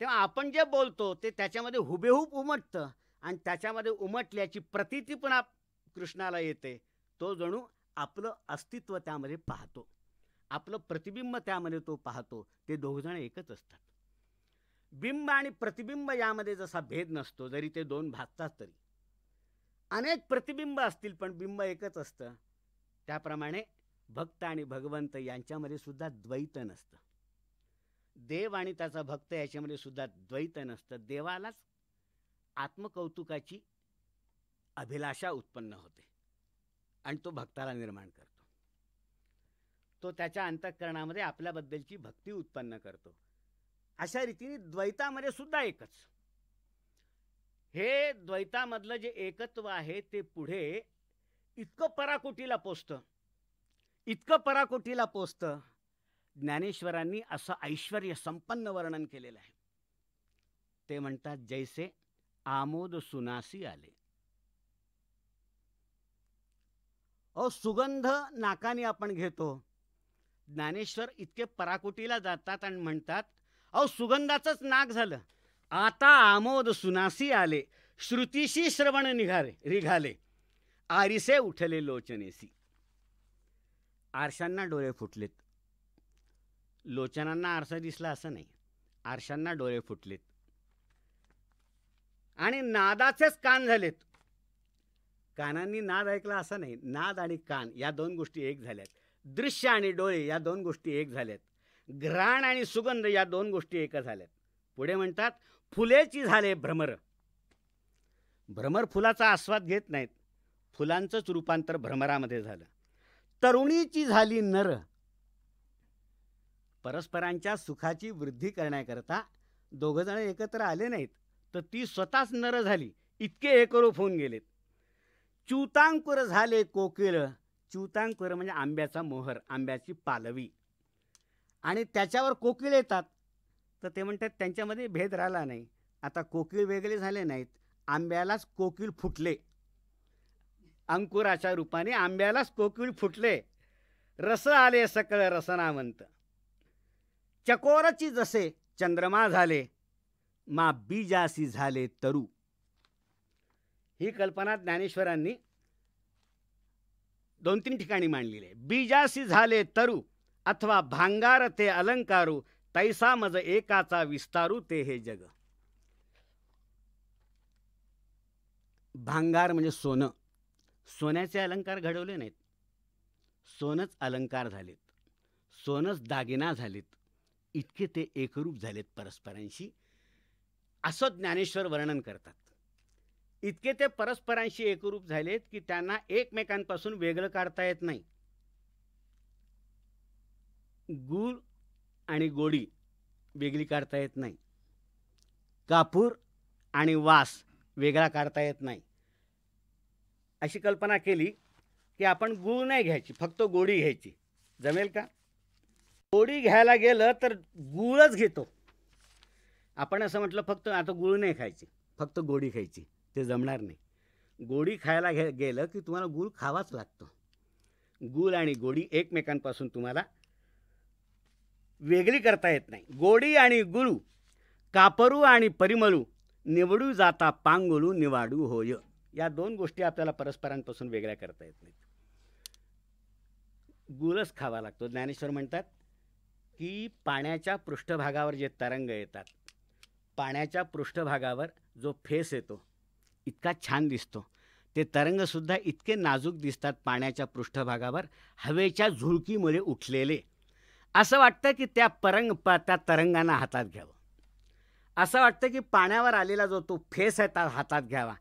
तेव्हा आपण जे बोलतो ते त्याच्यामध्ये हुबेहूब उमटतं आणि त्याच्यामध्ये उमटल्याची प्रतिती पण आप कृष्णाला येते तो जणू आपलं अस्तित्व त्यामध्ये पाहतो आपलं प्रतिबिंब त्यामध्ये तो पाहतो ते दोघजण एकच असतात बिंब आणि प्रतिबिंब यामध्ये जसा भेद नसतो जरी ते दोन भागतात तरी अनेक प्रतिबिंब असतील पण बिंब एकच असतं त्याप्रमाणे भक्त आणि भगवंत यांच्यामध्ये सुद्धा द्वैत नसतं देव आणि त्याचा भक्त याच्यामध्ये सुद्धा द्वैत नसतं देवालाच आत्मकौतुकाची अभिलाषा उत्पन्न होते आणि तो भक्ताला निर्माण करतो तो त्याच्या अंतःकरणामध्ये आपल्याबद्दलची भक्ती उत्पन्न करतो अशा रीतीने द्वैतामध्ये सुद्धा एकच हे द्वैतामधलं जे एकत्व आहे ते पुढे इतकं पराकुटीला पोचतं इतकं पराकोटीला पोचतं ज्ञानेश्वरांनी असं ऐश्वर संपन्न वर्णन केलेलं आहे ते म्हणतात जैसे आमोद सुनासी आले अ सुगंध नाकाने आपण घेतो ज्ञानेश्वर इतके पराकुटीला जातात आणि म्हणतात अहो सुगंधाचंच नाक झालं आता आमोद सुनासी आले श्रुतीशी श्रवण निघाले रिघाले आरिसे उठले लोचनेसी आरशांना डोळे फुटलेत लोचनांना आरसा दिसला असं नाही आरशांना डोळे फुटलेत आणि नादाचेच कान झालेत कानांनी नाद ऐकला असं नाही नाद आणि कान या दोन गोष्टी एक झाल्यात दृश्य आणि डोळे या दोन गोष्टी एक झाल्यात घ्राण आणि सुगंध या दोन गोष्टी एक झाल्यात पुढे म्हणतात फुलेची झाले भ्रमर भ्रमर फुलाचा आस्वाद घेत नाहीत फुलांचंच रूपांतर भ्रमरामध्ये झालं तरुणीची झाली नर परस्परांच्या सुखाची वृद्धी करण्याकरता जण एकत्र आले नाहीत तर ती स्वतःच नर झाली इतके एकरूप होऊन गेलेत च्युतांकुर झाले कोकिळ च्युतांकुर म्हणजे आंब्याचा मोहर आंब्याची पालवी आणि त्याच्यावर कोकिळ येतात तर ते म्हणतात त्यांच्यामध्ये भेद राहिला नाही आता कोकिळ वेगळे झाले नाहीत आंब्यालाच कोकिळ फुटले अंकुराच्या रूपाने आंब्यालाच कोकिळ फुटले रस आले सकळ रसनावंत चकोरची जसे चंद्रमा झाले मा बीजासी झाले तरू ही कल्पना ज्ञानेश्वरांनी दोन तीन ठिकाणी मांडलेली आहे बीजासी झाले तरू अथवा भांगार ते अलंकारू तैसा मज एकाचा विस्तारू ते हे जग भांगार म्हणजे सोनं सोन्याचे अलंकार घडवले नाहीत सोनच अलंकार झालेत सोनच दागिना झालेत इतके ते एकरूप झालेत परस्परांशी असं ज्ञानेश्वर वर्णन करतात इतके ते परस्परांशी एकरूप झालेत की त्यांना एकमेकांपासून वेगळं काढता येत नाही गूळ आणि गोडी वेगळी काढता येत नाही कापूर आणि वास वेगळा काढता येत नाही अशी कल्पना केली की आपण गुळ नाही घ्यायची फक्त गोडी घ्यायची जमेल का गोडी घ्यायला गेलं तर गुळच घेतो आपण असं म्हटलं फक्त आता गुळ नाही खायची फक्त गोडी खायची ते जमणार नाही गोडी खायला घे गेलं की तुम्हाला गुळ खावाच लागतो गुळ आणि गोडी एकमेकांपासून तुम्हाला वेगळी करता येत नाही गोडी आणि गुळू कापरू आणि परिमळू निवडू जाता पांगुळू निवाडू होय या दोन गोष्टी आपल्याला परस्परांपासून वेगळ्या करता येत नाहीत गुरस खावा लागतो ज्ञानेश्वर म्हणतात की पाण्याच्या पृष्ठभागावर जे तरंग येतात पाण्याच्या पृष्ठभागावर जो फेस येतो इतका छान दिसतो ते तरंगसुद्धा इतके नाजूक दिसतात पाण्याच्या पृष्ठभागावर हवेच्या झुळकीमुळे उठलेले असं वाटतं की त्या परंग त्या तरंगांना हातात घ्यावं असं वाटतं की पाण्यावर आलेला जो तो फेस आहे त्या हातात घ्यावा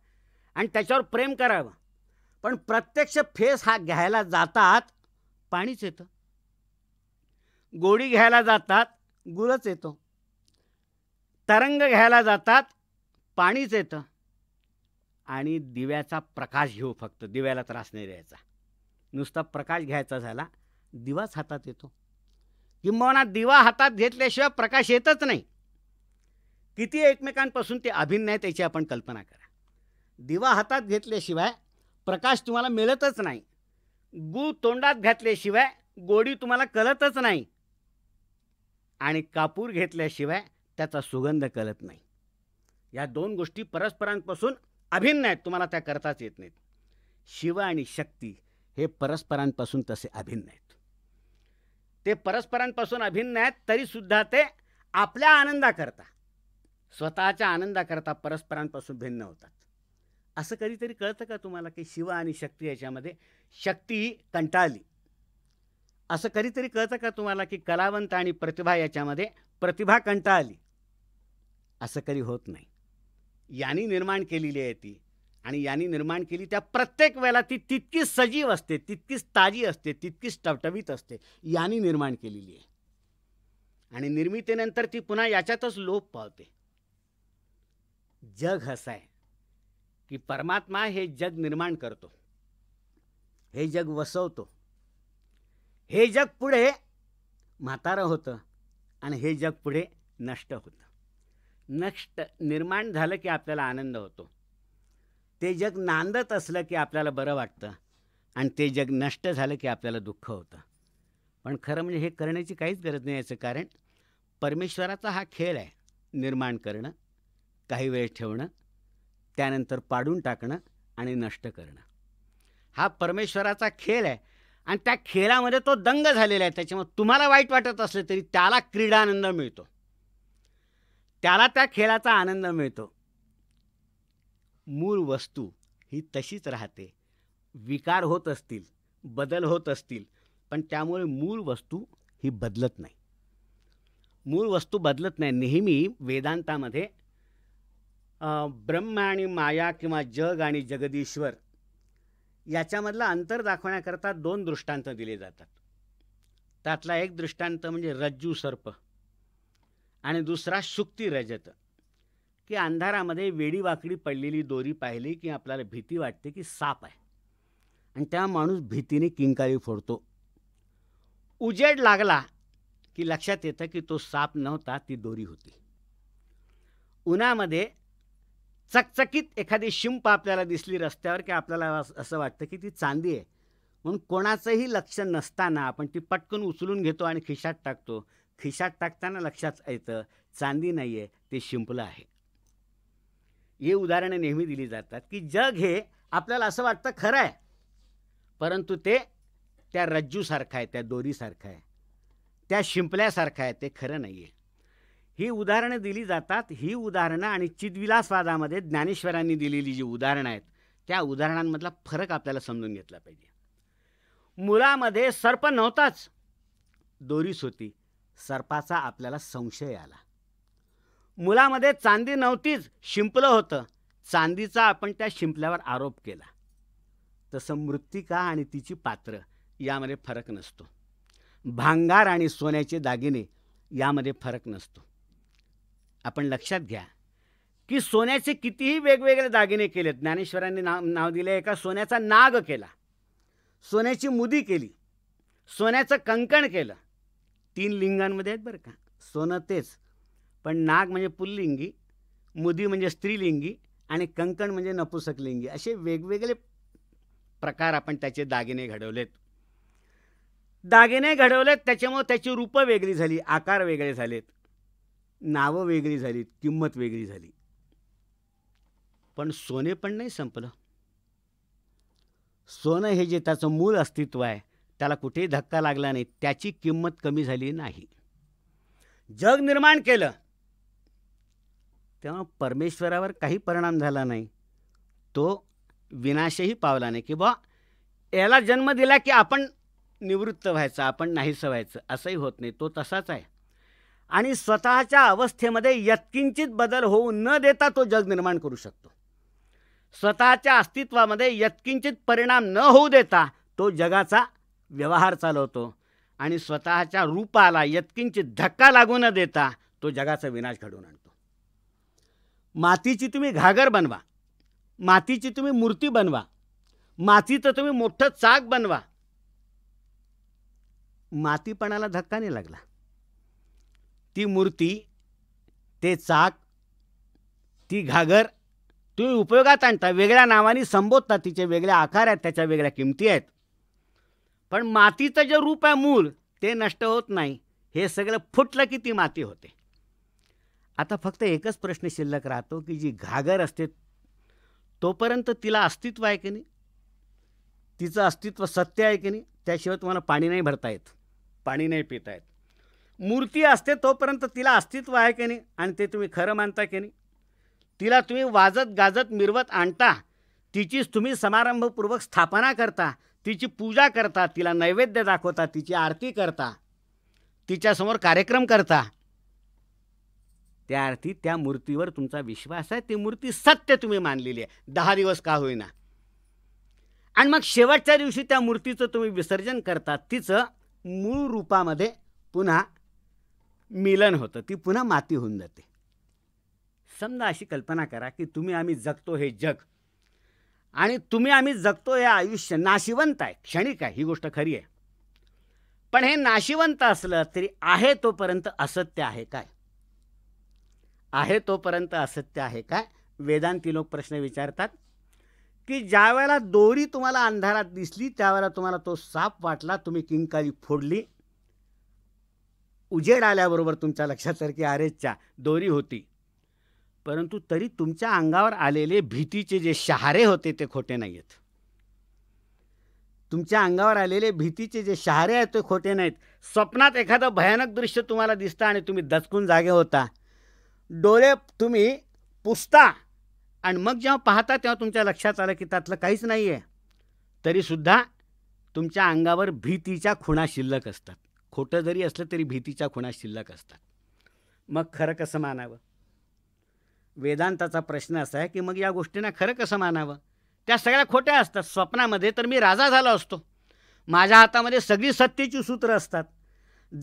आणि त्याच्यावर प्रेम करावं पण प्रत्यक्ष फेस हा घ्यायला जातात पाणीच येतं गोडी घ्यायला जातात गुळच येतो तरंग घ्यायला जातात पाणीच येतं आणि दिव्याचा प्रकाश घेऊ फक्त दिव्याला त्रास नाही द्यायचा नुसता प्रकाश घ्यायचा झाला दिवाच हातात येतो किंबहुना दिवा हातात घेतल्याशिवाय प्रकाश येतच नाही किती एकमेकांपासून ते अभिन्न आहे त्याची आपण कल्पना करा दिवा हातात घेतल्याशिवाय प्रकाश तुम्हाला मिळतच नाही गु तोंडात घातल्याशिवाय गोडी तुम्हाला कळतच नाही आणि कापूर घेतल्याशिवाय त्याचा सुगंध कळत नाही या दोन गोष्टी परस्परांपासून अभिन्न आहेत तुम्हाला त्या करताच येत नाहीत शिव आणि शक्ती हे परस्परांपासून तसे अभिन्न आहेत ते परस्परांपासून अभिन्न आहेत तरीसुद्धा ते आपल्या आनंदाकरता स्वतःच्या आनंदाकरता परस्परांपासून भिन्न होतात असं कधीतरी कळतं का तुम्हाला की शिव आणि शक्ती याच्यामध्ये शक्ती ही कंटाळली असं कधीतरी कळतं का तुम्हाला की कलावंत आणि प्रतिभा याच्यामध्ये प्रतिभा कंटाळली असं कधी होत नाही यांनी निर्माण केलेली आहे ती आणि यांनी निर्माण केली त्या प्रत्येक वेळेला ती तितकीच सजीव असते तितकीच ताजी असते तितकीच टवटवीत असते यांनी निर्माण केलेली आहे आणि निर्मितीनंतर ती पुन्हा याच्यातच लोप पावते जग हसाय की परमात्मा हे जग निर्माण करतो हे जग वसवतो हे जग पुढे म्हातारं होतं आणि हे जग पुढे नष्ट होतं नष्ट निर्माण झालं की आपल्याला आनंद होतो ते जग नांदत असलं की आपल्याला बरं वाटतं आणि ते जग नष्ट झालं की आपल्याला दुःख होतं पण खरं म्हणजे हे करण्याची काहीच गरज नाही याचं कारण परमेश्वराचा हा खेळ आहे निर्माण करणं काही वेळ ठेवणं त्यानंतर पाडून टाकणं आणि नष्ट करणं हा परमेश्वराचा खेळ आहे आणि त्या खेळामध्ये तो दंग झालेला आहे त्याच्यामुळे तुम्हाला वाईट वाटत असलं तरी त्याला क्रीडा आनंद मिळतो त्याला त्या खेळाचा आनंद मिळतो मूळ वस्तू ही तशीच राहते विकार होत असतील बदल होत असतील पण त्यामुळे मूळ वस्तू ही बदलत नाही मूळ वस्तू बदलत नाही नेहमी वेदांतामध्ये ब्रह्म आणि माया किंवा जग आणि जगदीश्वर याच्यामधलं अंतर दाखवण्याकरता दोन दृष्टांत दिले जातात त्यातला एक दृष्टांत म्हणजे रज्जू सर्प आणि दुसरा शुक्ती रजत की अंधारामध्ये वेडीवाकडी पडलेली दोरी पाहिली की आपल्याला भीती वाटते की साप आहे आणि त्या माणूस भीतीने किंकाळी फोडतो उजेड लागला की लक्षात येतं की तो साप नव्हता ती दोरी होती उन्हामध्ये चकचकीत एखादी शिंप आपल्याला दिसली रस्त्यावर की आपल्याला असं वाटतं की ती चांदी आहे म्हणून कोणाचंही लक्ष नसताना आपण ती पटकन उचलून घेतो आणि खिशात टाकतो खिशात टाकताना लक्षात येतं चांदी नाही आहे ते शिंपलं आहे हे उदाहरणं नेहमी दिली जातात की जग हे आपल्याला असं वाटतं खरं आहे परंतु ते त्या रज्जूसारखं आहे त्या दोरीसारखं आहे त्या शिंपल्यासारखं आहे ते खरं नाही आहे ही उदाहरणं दिली जातात ही उदाहरणं आणि चिद्विलासवादामध्ये ज्ञानेश्वरांनी दिलेली जी उदाहरणं आहेत त्या उदाहरणांमधला फरक आपल्याला समजून घेतला पाहिजे मुलामध्ये सर्प नव्हताच दोरीस होती सर्पाचा आपल्याला संशय आला मुलामध्ये चांदी नव्हतीच शिंपलं होतं चांदीचा आपण त्या शिंपल्यावर आरोप केला तसं मृत्तिका आणि तिची पात्र यामध्ये फरक नसतो भांगार आणि सोन्याचे दागिने यामध्ये फरक नसतो आपण लक्षात घ्या की सोन्याचे कितीही वेगवेगळे दागिने केले ज्ञानेश्वरांनी नाव नाव दिले एका सोन्याचा नाग केला सोन्याची मुदी केली सोन्याचं कंकण केलं तीन लिंगांमध्ये आहेत बरं का सोनं तेच पण नाग म्हणजे पुल्लिंगी मुदी म्हणजे स्त्रीलिंगी आणि कंकण म्हणजे नपुसकलिंगी असे वेगवेगळे प्रकार आपण त्याचे दागिने घडवलेत दागिने घडवलेत त्याच्यामुळे त्याची रूपं वेगळी झाली आकार वेगळे झालेत नावं वेगळी झाली किंमत वेगळी झाली पण सोने पण नाही संपलं सोनं हे जे त्याचं मूळ अस्तित्व आहे त्याला कुठेही धक्का लागला नाही त्याची किंमत कमी झाली नाही जग निर्माण केलं तेव्हा परमेश्वरावर काही परिणाम झाला नाही तो विनाशही पावला नाही की बा याला जन्म दिला की आपण निवृत्त व्हायचं आपण नाहीसं व्हायचं असंही होत नाही तो तसाच आहे आणि स्वतःच्या अवस्थेमध्ये यत्किंचित बदल होऊ न देता तो जग निर्माण करू शकतो स्वतःच्या अस्तित्वामध्ये यत्किंचित परिणाम न होऊ देता तो जगाचा व्यवहार चालवतो आणि स्वतःच्या रूपाला यत्किंचित धक्का लागू न देता तो जगाचा विनाश घडवून आणतो मातीची तुम्ही घागर बनवा मातीची तुम्ही मूर्ती बनवा मातीचं तुम्ही मोठं चाक बनवा मातीपणाला धक्का नाही लागला ती मूर्ती ते चाक ती घागर तुम्ही उपयोगात आणता वेगळ्या नावाने संबोधता तिचे वेगळ्या आकार आहेत त्याच्या वेगळ्या किमती आहेत पण मातीचं जे रूप आहे मूल ते नष्ट होत नाही हे सगळं फुटलं की ती माती होते आता फक्त एकच प्रश्न शिल्लक राहतो की जी घागर असते तोपर्यंत तिला अस्तित्व आहे की नाही तिचं अस्तित्व सत्य आहे की नाही त्याशिवाय तुम्हाला पाणी नाही भरता येत पाणी नाही पिता येत मूर्ती असते तोपर्यंत तिला अस्तित्व आहे की नाही आणि ते तुम्ही खरं मानता की नाही तिला तुम्ही वाजत गाजत मिरवत आणता तिचीच तुम्ही समारंभपूर्वक स्थापना करता तिची पूजा करता तिला नैवेद्य दाखवता तिची आरती करता तिच्यासमोर कार्यक्रम करता त्या अर्थी त्या मूर्तीवर तुमचा विश्वास आहे ती मूर्ती सत्य तुम्ही मानलेली आहे दहा दिवस का होईना आणि मग शेवटच्या दिवशी त्या मूर्तीचं तुम्ही विसर्जन करता तिचं मूळ रूपामध्ये पुन्हा मिलन होतं ती पुन्हा माती होऊन जाते समजा अशी कल्पना करा की तुम्ही आम्ही जगतो हे जग आणि तुम्ही आम्ही जगतो हे आयुष्य नाशिवंत आहे क्षणिक आहे ही गोष्ट खरी आहे पण हे नाशिवंत असलं तरी आहे तोपर्यंत असत्य आहे काय आहे तोपर्यंत असत्य आहे काय वेदांती लोक प्रश्न विचारतात की ज्यावेळेला दोरी तुम्हाला अंधारात दिसली त्यावेळेला तुम्हाला तो साप वाटला तुम्ही किंकाळी फोडली उजेड आल्याबरोबर तुमच्या लक्षात तर की आरेच्या दोरी होती परंतु तरी तुमच्या अंगावर आलेले भीतीचे जे शहारे होते ते खोटे नाही आहेत तुमच्या अंगावर आलेले भीतीचे जे शहारे आहेत ते खोटे नाहीत स्वप्नात एखादं भयानक दृश्य तुम्हाला दिसतं आणि तुम्ही दचकून जागे होता डोळे तुम्ही पुसता आणि मग जेव्हा पाहता तेव्हा तुमच्या लक्षात आलं की त्यातलं काहीच नाही आहे तरीसुद्धा तुमच्या अंगावर भीतीच्या खुणा शिल्लक असतात खोटं जरी असलं तरी भीतीच्या खुणा शिल्लक असतात मग खरं कसं मानावं वेदांताचा प्रश्न असा आहे की मग या गोष्टींना खरं कसं मानावं त्या सगळ्या खोट्या असतात स्वप्नामध्ये तर मी राजा झालो असतो माझ्या हातामध्ये सगळी सत्तेची सूत्रं असतात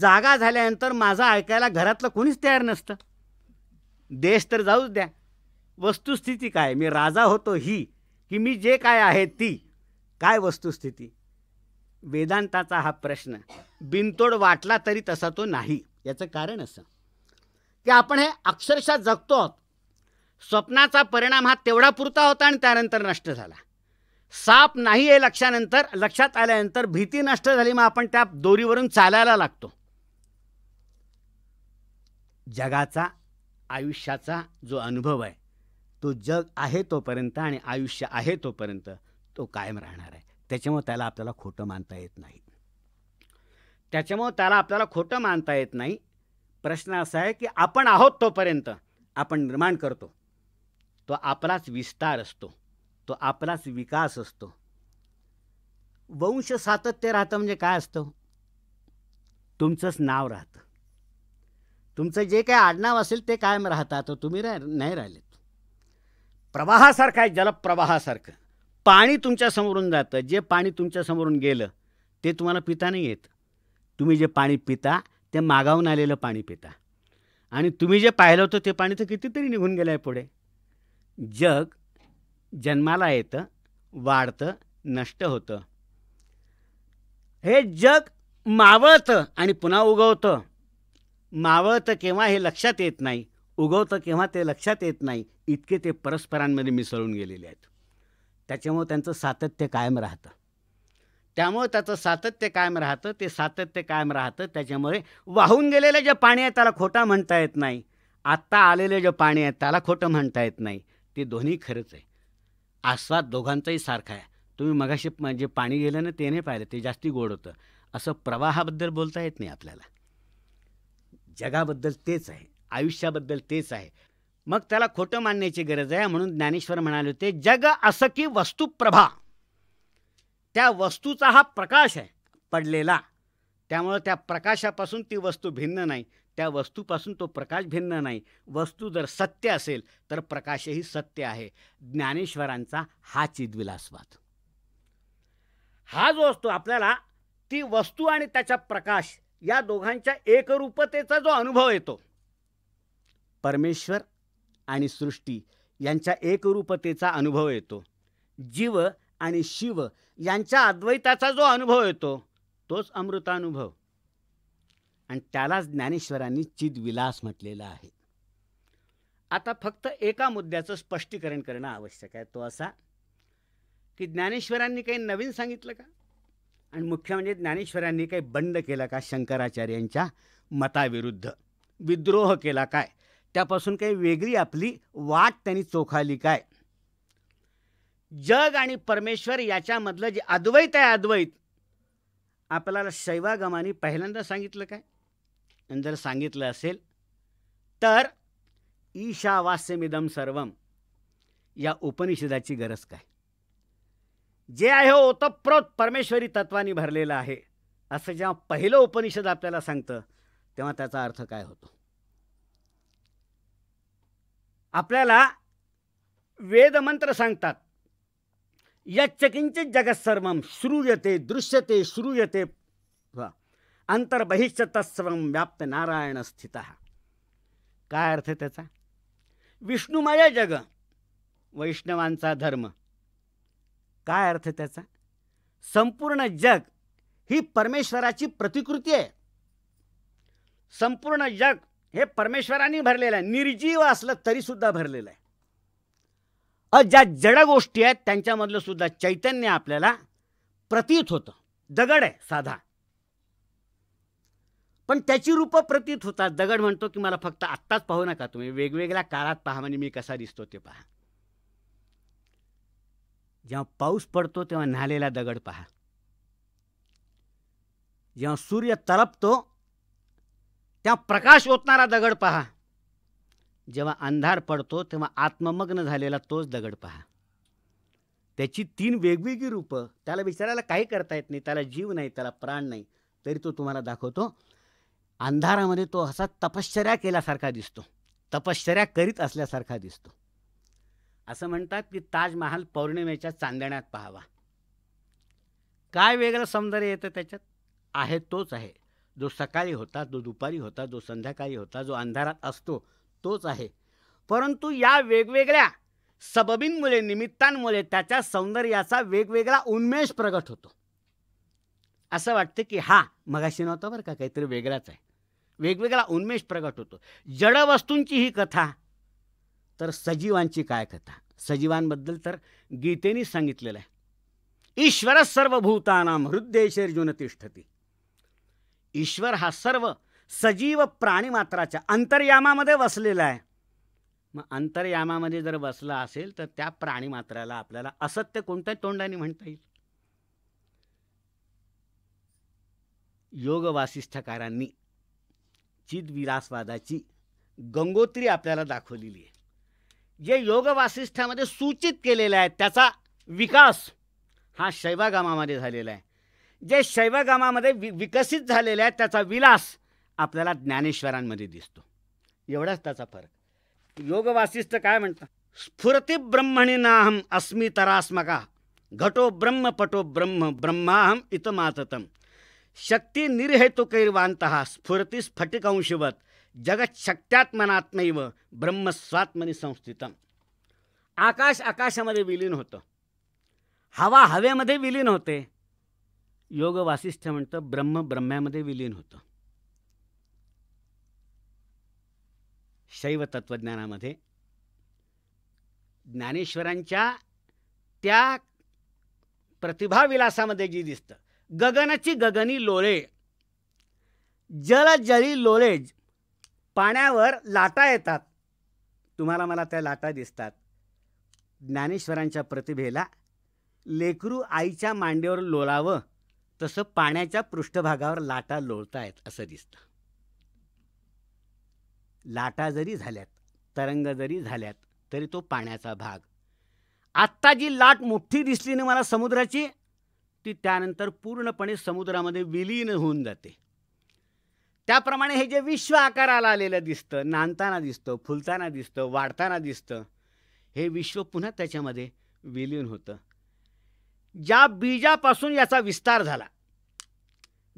जागा झाल्यानंतर माझं ऐकायला घरातलं कोणीच तयार नसतं देश तर जाऊच द्या वस्तुस्थिती काय मी राजा होतो ही की मी जे काय आहे ती काय वस्तुस्थिती वेदांताचा हा प्रश्न बिनतोड वाटला तरी तसा तो नाही याचं कारण असं की आपण हे अक्षरशः जगतो आहोत स्वप्नाचा परिणाम हा तेवढा पुरता होता आणि त्यानंतर नष्ट झाला साप नाही हे लक्षानंतर लक्षात आल्यानंतर भीती नष्ट झाली मग आपण त्या दोरीवरून चालायला लागतो जगाचा आयुष्याचा जो अनुभव आहे तो जग आहे तोपर्यंत आणि आयुष्य आहे तोपर्यंत तो कायम राहणार आहे त्याच्यामुळं त्याला आपल्याला खोटं मानता येत नाही त्याच्यामुळं त्याला आपल्याला खोटं मानता येत नाही प्रश्न असा आहे की आपण आहोत तोपर्यंत आपण निर्माण करतो तो आपलाच विस्तार असतो तो आपलाच विकास असतो वंश सातत्य राहतं म्हणजे काय असतं तुमचंच नाव राहतं तुमचं जे काय आडनाव असेल ते कायम राहतं आता तुम्ही रा नाही राहिलेत प्रवाहासारखं आहे जलप्रवाहासारखं पाणी तुमच्या समोरून जातं जे पाणी तुमच्या समोरून गेलं ते तुम्हाला पिता नाही येत तुम्ही जे पाणी पिता ते मागावून आलेलं पाणी पिता आणि तुम्ही जे पाहिलं होतं ते पाणी तर कितीतरी निघून गेलं आहे पुढे जग जन्माला येतं वाढतं नष्ट होतं हे जग मावळतं आणि पुन्हा उगवतं मावळतं केव्हा हे लक्षात येत नाही उगवतं केव्हा ते लक्षात येत नाही इतके ते परस्परांमध्ये मिसळून गेलेले आहेत त्याच्यामुळं त्यांचं सातत्य कायम राहतं त्यामुळं त्याचं सातत्य कायम राहतं ते सातत्य कायम राहतं त्याच्यामुळे वाहून गेलेलं जे पाणी आहे त्याला खोटा म्हणता येत नाही आत्ता आलेलं जे पाणी आहे त्याला खोटं म्हणता येत नाही ते दोन्ही खरंच आहे आस्वाद दोघांचाही सारखा आहे तुम्ही मगाशी जे पाणी गेलं ना ते नाही पाहिलं ते जास्ती गोड होतं असं प्रवाहाबद्दल बोलता येत नाही आपल्याला जगाबद्दल तेच आहे आयुष्याबद्दल तेच आहे मग त्याला खोटं मानण्याची गरज आहे म्हणून ज्ञानेश्वर म्हणाले होते जग असं की वस्तुप्रभा त्या वस्तूचा हा प्रकाश आहे पडलेला त्यामुळं त्या प्रकाशापासून ती वस्तू भिन्न नाही त्या वस्तूपासून तो प्रकाश भिन्न नाही वस्तू जर सत्य असेल तर प्रकाशही सत्य आहे ज्ञानेश्वरांचा हा चिद्विलासवाद हा जो असतो आपल्याला ती वस्तू आणि त्याचा प्रकाश या दोघांच्या एकरूपतेचा जो अनुभव येतो परमेश्वर आणि सृष्टी यांच्या एकरूपतेचा अनुभव येतो जीव आणि शिव यांच्या अद्वैताचा जो अनुभव येतो तोच अमृतानुभव आणि त्यालाच ज्ञानेश्वरांनी चिदविलास म्हटलेला आहे आता फक्त एका मुद्द्याचं स्पष्टीकरण करणं आवश्यक आहे तो असा की ज्ञानेश्वरांनी काही नवीन सांगितलं का आणि मुख्य म्हणजे ज्ञानेश्वरांनी काही बंड केला का शंकराचार्यांच्या मताविरुद्ध विद्रोह केला काय त्यापासून काही वेगळी आपली वाट त्यांनी चोखाली काय जग आणि परमेश्वर याच्यामधलं जे अद्वैत आहे अद्वैत आपल्याला शैवागमाने पहिल्यांदा सांगितलं काय आणि जर सांगितलं असेल तर वास्यमिदम सर्वम या उपनिषदाची गरज काय जे आहे ओतप्रोत परमेश्वरी तत्वानी भरलेलं आहे असं जेव्हा पहिलं उपनिषद आपल्याला सांगतं तेव्हा त्याचा अर्थ काय होतो आपल्याला वेदमंत्र सांगतात यच्चकिंचित सर्व श्रूयते दृश्यते श्रूयते अंतर्बिश्च तत्सव व्याप्त नारायण स्थित काय अर्थ त्याचा विष्णुमय जग वैष्णवांचा धर्म काय अर्थ त्याचा संपूर्ण जग ही परमेश्वराची प्रतिकृती आहे संपूर्ण जग हे परमेश्वराने भरलेलं आहे निर्जीव असलं तरी सुद्धा भरलेलं आहे अ ज्या जड गोष्टी आहेत त्यांच्यामधलं सुद्धा चैतन्य आपल्याला प्रतीत होतं दगड आहे साधा पण त्याची रूपं प्रतीत होतात दगड म्हणतो की मला फक्त आत्ताच पाहू नका तुम्ही वेगवेगळ्या काळात पहा म्हणजे मी कसा दिसतो ते पहा जेव्हा पाऊस पडतो तेव्हा न्हालेला दगड पहा जेव्हा सूर्य तळपतो त्या प्रकाश ओतणारा दगड पहा जेव्हा अंधार पडतो तेव्हा आत्ममग्न झालेला तोच दगड पहा त्याची तीन वेगवेगळी रूपं त्याला विचारायला काही करता येत नाही त्याला जीव नाही त्याला प्राण नाही तरी तो तुम्हाला दाखवतो अंधारामध्ये तो असा तपश्चर्या केल्यासारखा दिसतो तपश्चर्या करीत असल्यासारखा दिसतो असं म्हणतात की ताजमहाल पौर्णिमेच्या चांदण्यात पाहावा काय वेगळं सौंदर्य येतं त्याच्यात आहे तोच आहे जो सकाळी होता जो दुपारी होता जो संध्याकाळी होता जो अंधारात असतो तोच आहे परंतु या वेगवेगळ्या सबबींमुळे निमित्तांमुळे त्याच्या सौंदर्याचा वेगवेगळा उन्मेष प्रगट होतो असं वाटतं की हा मगाशी नव्हता बरं का काहीतरी वेगळाच आहे वेगवेगळा उन्मेष प्रगट होतो जड ही कथा तर सजीवांची काय कथा सजीवांबद्दल तर गीतेने सांगितलेलं आहे ईश्वर हृदय हृदयशर्जुन तिष्ठती ईश्वर हा सर्व सजीव प्राणीमात्राच्या अंतरयामामध्ये वसलेला आहे मग अंतरयामामध्ये जर बसला असेल तर त्या प्राणीमात्राला आपल्याला असत्य कोणत्या तोंडाने म्हणता येईल योग वासिष्ठकारांनी चिदविलासवादाची गंगोत्री आपल्याला दाखवलेली आहे जे योग वासिष्ठामध्ये सूचित केलेलं आहे त्याचा विकास हा शैवागामामध्ये झालेला आहे जे शैवगामामध्ये वि विकसित झालेले आहेत त्याचा विलास आपल्याला ज्ञानेश्वरांमध्ये दिसतो एवढाच त्याचा फरक योग काय म्हणतात स्फुरती नाहम अस्मी तरास्मका घटो पटो ब्रह्म ब्रह्माहम इतमाततम शक्ती निर्हेतुकैर्वांत स्फुरती स्फटिकांशवत जगत शक्त्यात्मनात्मैव स्वात्मनी संस्थितम आकाश आकाशामध्ये विलीन होतं हवा हवेमध्ये विलीन होते योग वासिष्ठ म्हणतं ब्रह्म ब्रह्म्यामध्ये विलीन होतं शैव तत्त्वज्ञानामध्ये ज्ञानेश्वरांच्या त्या प्रतिभाविलासामध्ये जी दिसतं गगनची गगनी लोळे जल जली लोळेज पाण्यावर लाटा येतात तुम्हाला मला त्या लाटा दिसतात ज्ञानेश्वरांच्या प्रतिभेला लेकरू आईच्या मांडीवर लोळावं तसं पाण्याच्या पृष्ठभागावर लाटा लोळतायत असं दिसतं लाटा जरी झाल्यात तरंग जरी झाल्यात तरी तो पाण्याचा भाग आत्ता जी लाट मोठी दिसली ना मला समुद्राची ती त्यानंतर पूर्णपणे समुद्रामध्ये विलीन होऊन जाते त्याप्रमाणे हे जे विश्व आकाराला आलेलं दिसतं नांदताना दिसतं फुलताना दिसतं वाढताना दिसतं हे विश्व पुन्हा त्याच्यामध्ये विलीन होतं ज्या बीजापासून याचा विस्तार झाला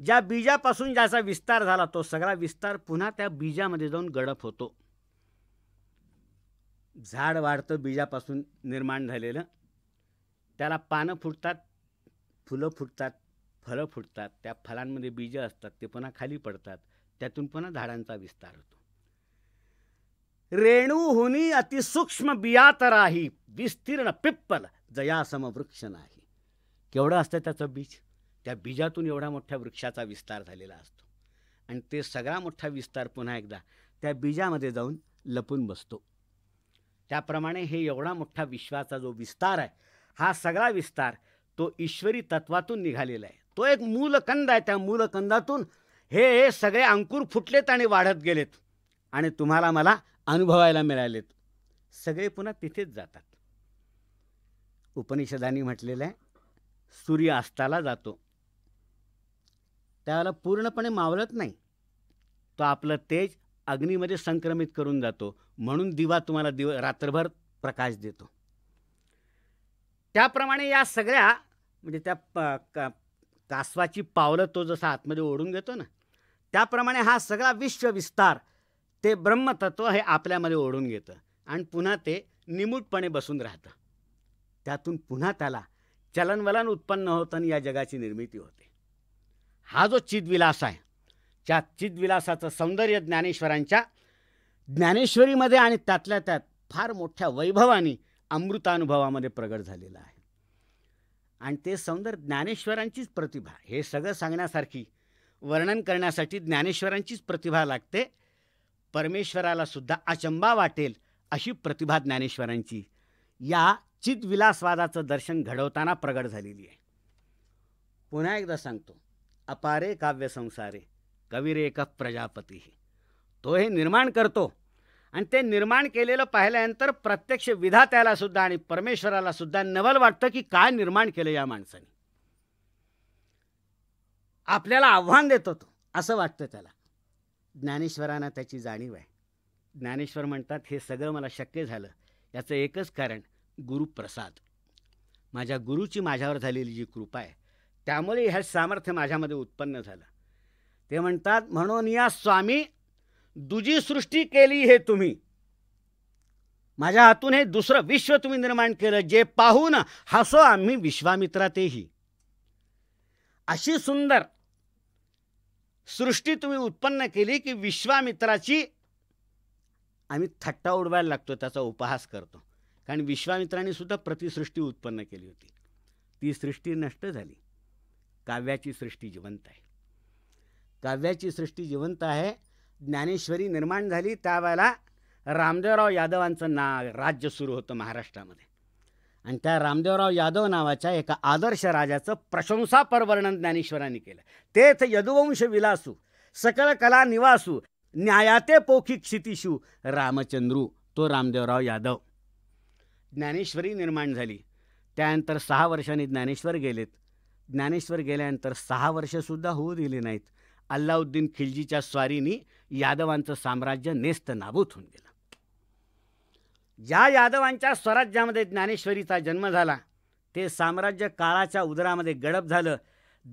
ज्या बीजापासून ज्याचा विस्तार झाला तो सगळा विस्तार पुन्हा त्या बीजामध्ये जाऊन गडप होतो झाड वाढतं बीजापासून निर्माण झालेलं त्याला पानं फुटतात फुलं फुटतात फळं फुटतात त्या फळांमध्ये बीजं असतात ते पुन्हा खाली पडतात त्यातून पुन्हा झाडांचा विस्तार होतो रेणू हुनी अतिसूक्ष्म बियातराही विस्तीर्ण पिप्पल जयासम वृक्ष नाही केवढं असतं त्याचं बीज त्या बीजातून एवढा मोठ्या वृक्षाचा विस्तार झालेला असतो आणि ते सगळा मोठा विस्तार पुन्हा एकदा त्या बीजामध्ये जाऊन लपून बसतो त्याप्रमाणे हे एवढा मोठा विश्वाचा जो विस्तार आहे हा सगळा विस्तार तो ईश्वरी तत्वातून निघालेला आहे तो एक मूलकंद आहे त्या मूलकंदातून हे हे सगळे अंकुर फुटलेत आणि वाढत गेलेत आणि तुम्हाला मला अनुभवायला मिळालेत सगळे पुन्हा तिथेच जातात उपनिषदांनी म्हटलेलं आहे सूर्य अस्ताला जातो त्याला पूर्णपणे मावळत नाही तो आपलं तेज अग्नीमध्ये संक्रमित करून जातो म्हणून दिवा तुम्हाला दिव रात्रभर प्रकाश देतो त्याप्रमाणे या सगळ्या म्हणजे त्या कासवाची पावलं तो जसा आतमध्ये ओढून घेतो ना त्याप्रमाणे हा सगळा विश्वविस्तार ते ब्रह्मतत्व हे आपल्यामध्ये ओढून घेतं आणि पुन्हा ते निमूटपणे बसून राहतं त्यातून पुन्हा त्याला चलनवलन उत्पन्न होतं आणि या जगाची निर्मिती होते हा जो चिदविलास आहे त्या चिदविलासाचं सौंदर्य ज्ञानेश्वरांच्या ज्ञानेश्वरीमध्ये आणि त्यातल्या त्यात फार मोठ्या वैभवाने अमृतानुभवामध्ये प्रगट झालेलं आहे आणि ते सौंदर्य ज्ञानेश्वरांचीच प्रतिभा हे सगळं सांगण्यासारखी वर्णन करण्यासाठी ज्ञानेश्वरांचीच प्रतिभा लागते परमेश्वरालासुद्धा अचंबा वाटेल अशी प्रतिभा ज्ञानेश्वरांची या चितविलासवादाचं दर्शन घडवताना प्रगट झालेली आहे पुन्हा एकदा सांगतो अपारे काव्यसंसारे कवीरे का प्रजापती तो हे निर्माण करतो आणि ते निर्माण केलेलं पाहिल्यानंतर प्रत्यक्ष विधात्याला सुद्धा आणि परमेश्वराला सुद्धा नवल वाटतं की काय निर्माण केलं या माणसाने आपल्याला आव्हान देतो तो असं वाटतं त्याला ज्ञानेश्वरांना त्याची जाणीव आहे ज्ञानेश्वर म्हणतात हे सगळं मला शक्य झालं याचं एकच कारण गुरुप्रसाद माझ्या गुरुची माझ्यावर झालेली जी कृपा आहे त्यामुळे हे सामर्थ्य माझ्यामध्ये उत्पन्न झालं ते म्हणतात म्हणून या स्वामी दुजी सृष्टी केली हे तुम्ही माझ्या हातून हे दुसरं विश्व तुम्ही निर्माण केलं जे पाहून हसो आम्ही विश्वामित्रातेही अशी सुंदर सृष्टी तुम्ही उत्पन्न केली की विश्वामित्राची आम्ही थट्टा उडवायला लागतो त्याचा उपहास करतो कारण विश्वामित्राने सुद्धा प्रतिसृष्टी उत्पन्न केली होती ती सृष्टी नष्ट झाली काव्याची सृष्टी जिवंत आहे काव्याची सृष्टी जिवंत आहे ज्ञानेश्वरी निर्माण झाली त्यावेळेला रामदेवराव यादवांचं ना राज्य सुरू होतं महाराष्ट्रामध्ये आणि त्या रामदेवराव यादव नावाच्या एका आदर्श राजाचं प्रशंसापर वर्णन ज्ञानेश्वरांनी केलं तेच यदुवंश विलासू सकल कला निवासू न्यायाते पोखी क्षितिशू रामचंद्रू तो रामदेवराव यादव ज्ञानेश्वरी निर्माण झाली त्यानंतर सहा वर्षांनी ज्ञानेश्वर गेलेत ज्ञानेश्वर गेल्यानंतर सहा वर्षसुद्धा होऊ दिले नाहीत अल्लाउद्दीन खिलजीच्या स्वारीनी यादवांचं साम्राज्य नेस्त नाबूत होऊन गेलं ज्या यादवांच्या स्वराज्यामध्ये ज्ञानेश्वरीचा जन्म झाला ते साम्राज्य काळाच्या उदरामध्ये गडप झालं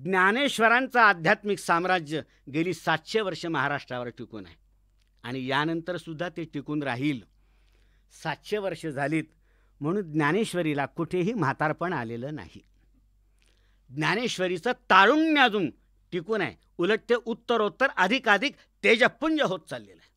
ज्ञानेश्वरांचं आध्यात्मिक साम्राज्य गेली सातशे वर्ष महाराष्ट्रावर टिकून आहे आणि यानंतरसुद्धा ते टिकून राहील सातशे वर्ष झालीत म्हणून ज्ञानेश्वरीला कुठेही म्हातारपण आलेलं नाही ज्ञानेश्वरीचं तारुण्य अजून टिकून आहे उलट ते उत्तरोत्तर अधिकाधिक तेजपुंज होत चाललेलं आहे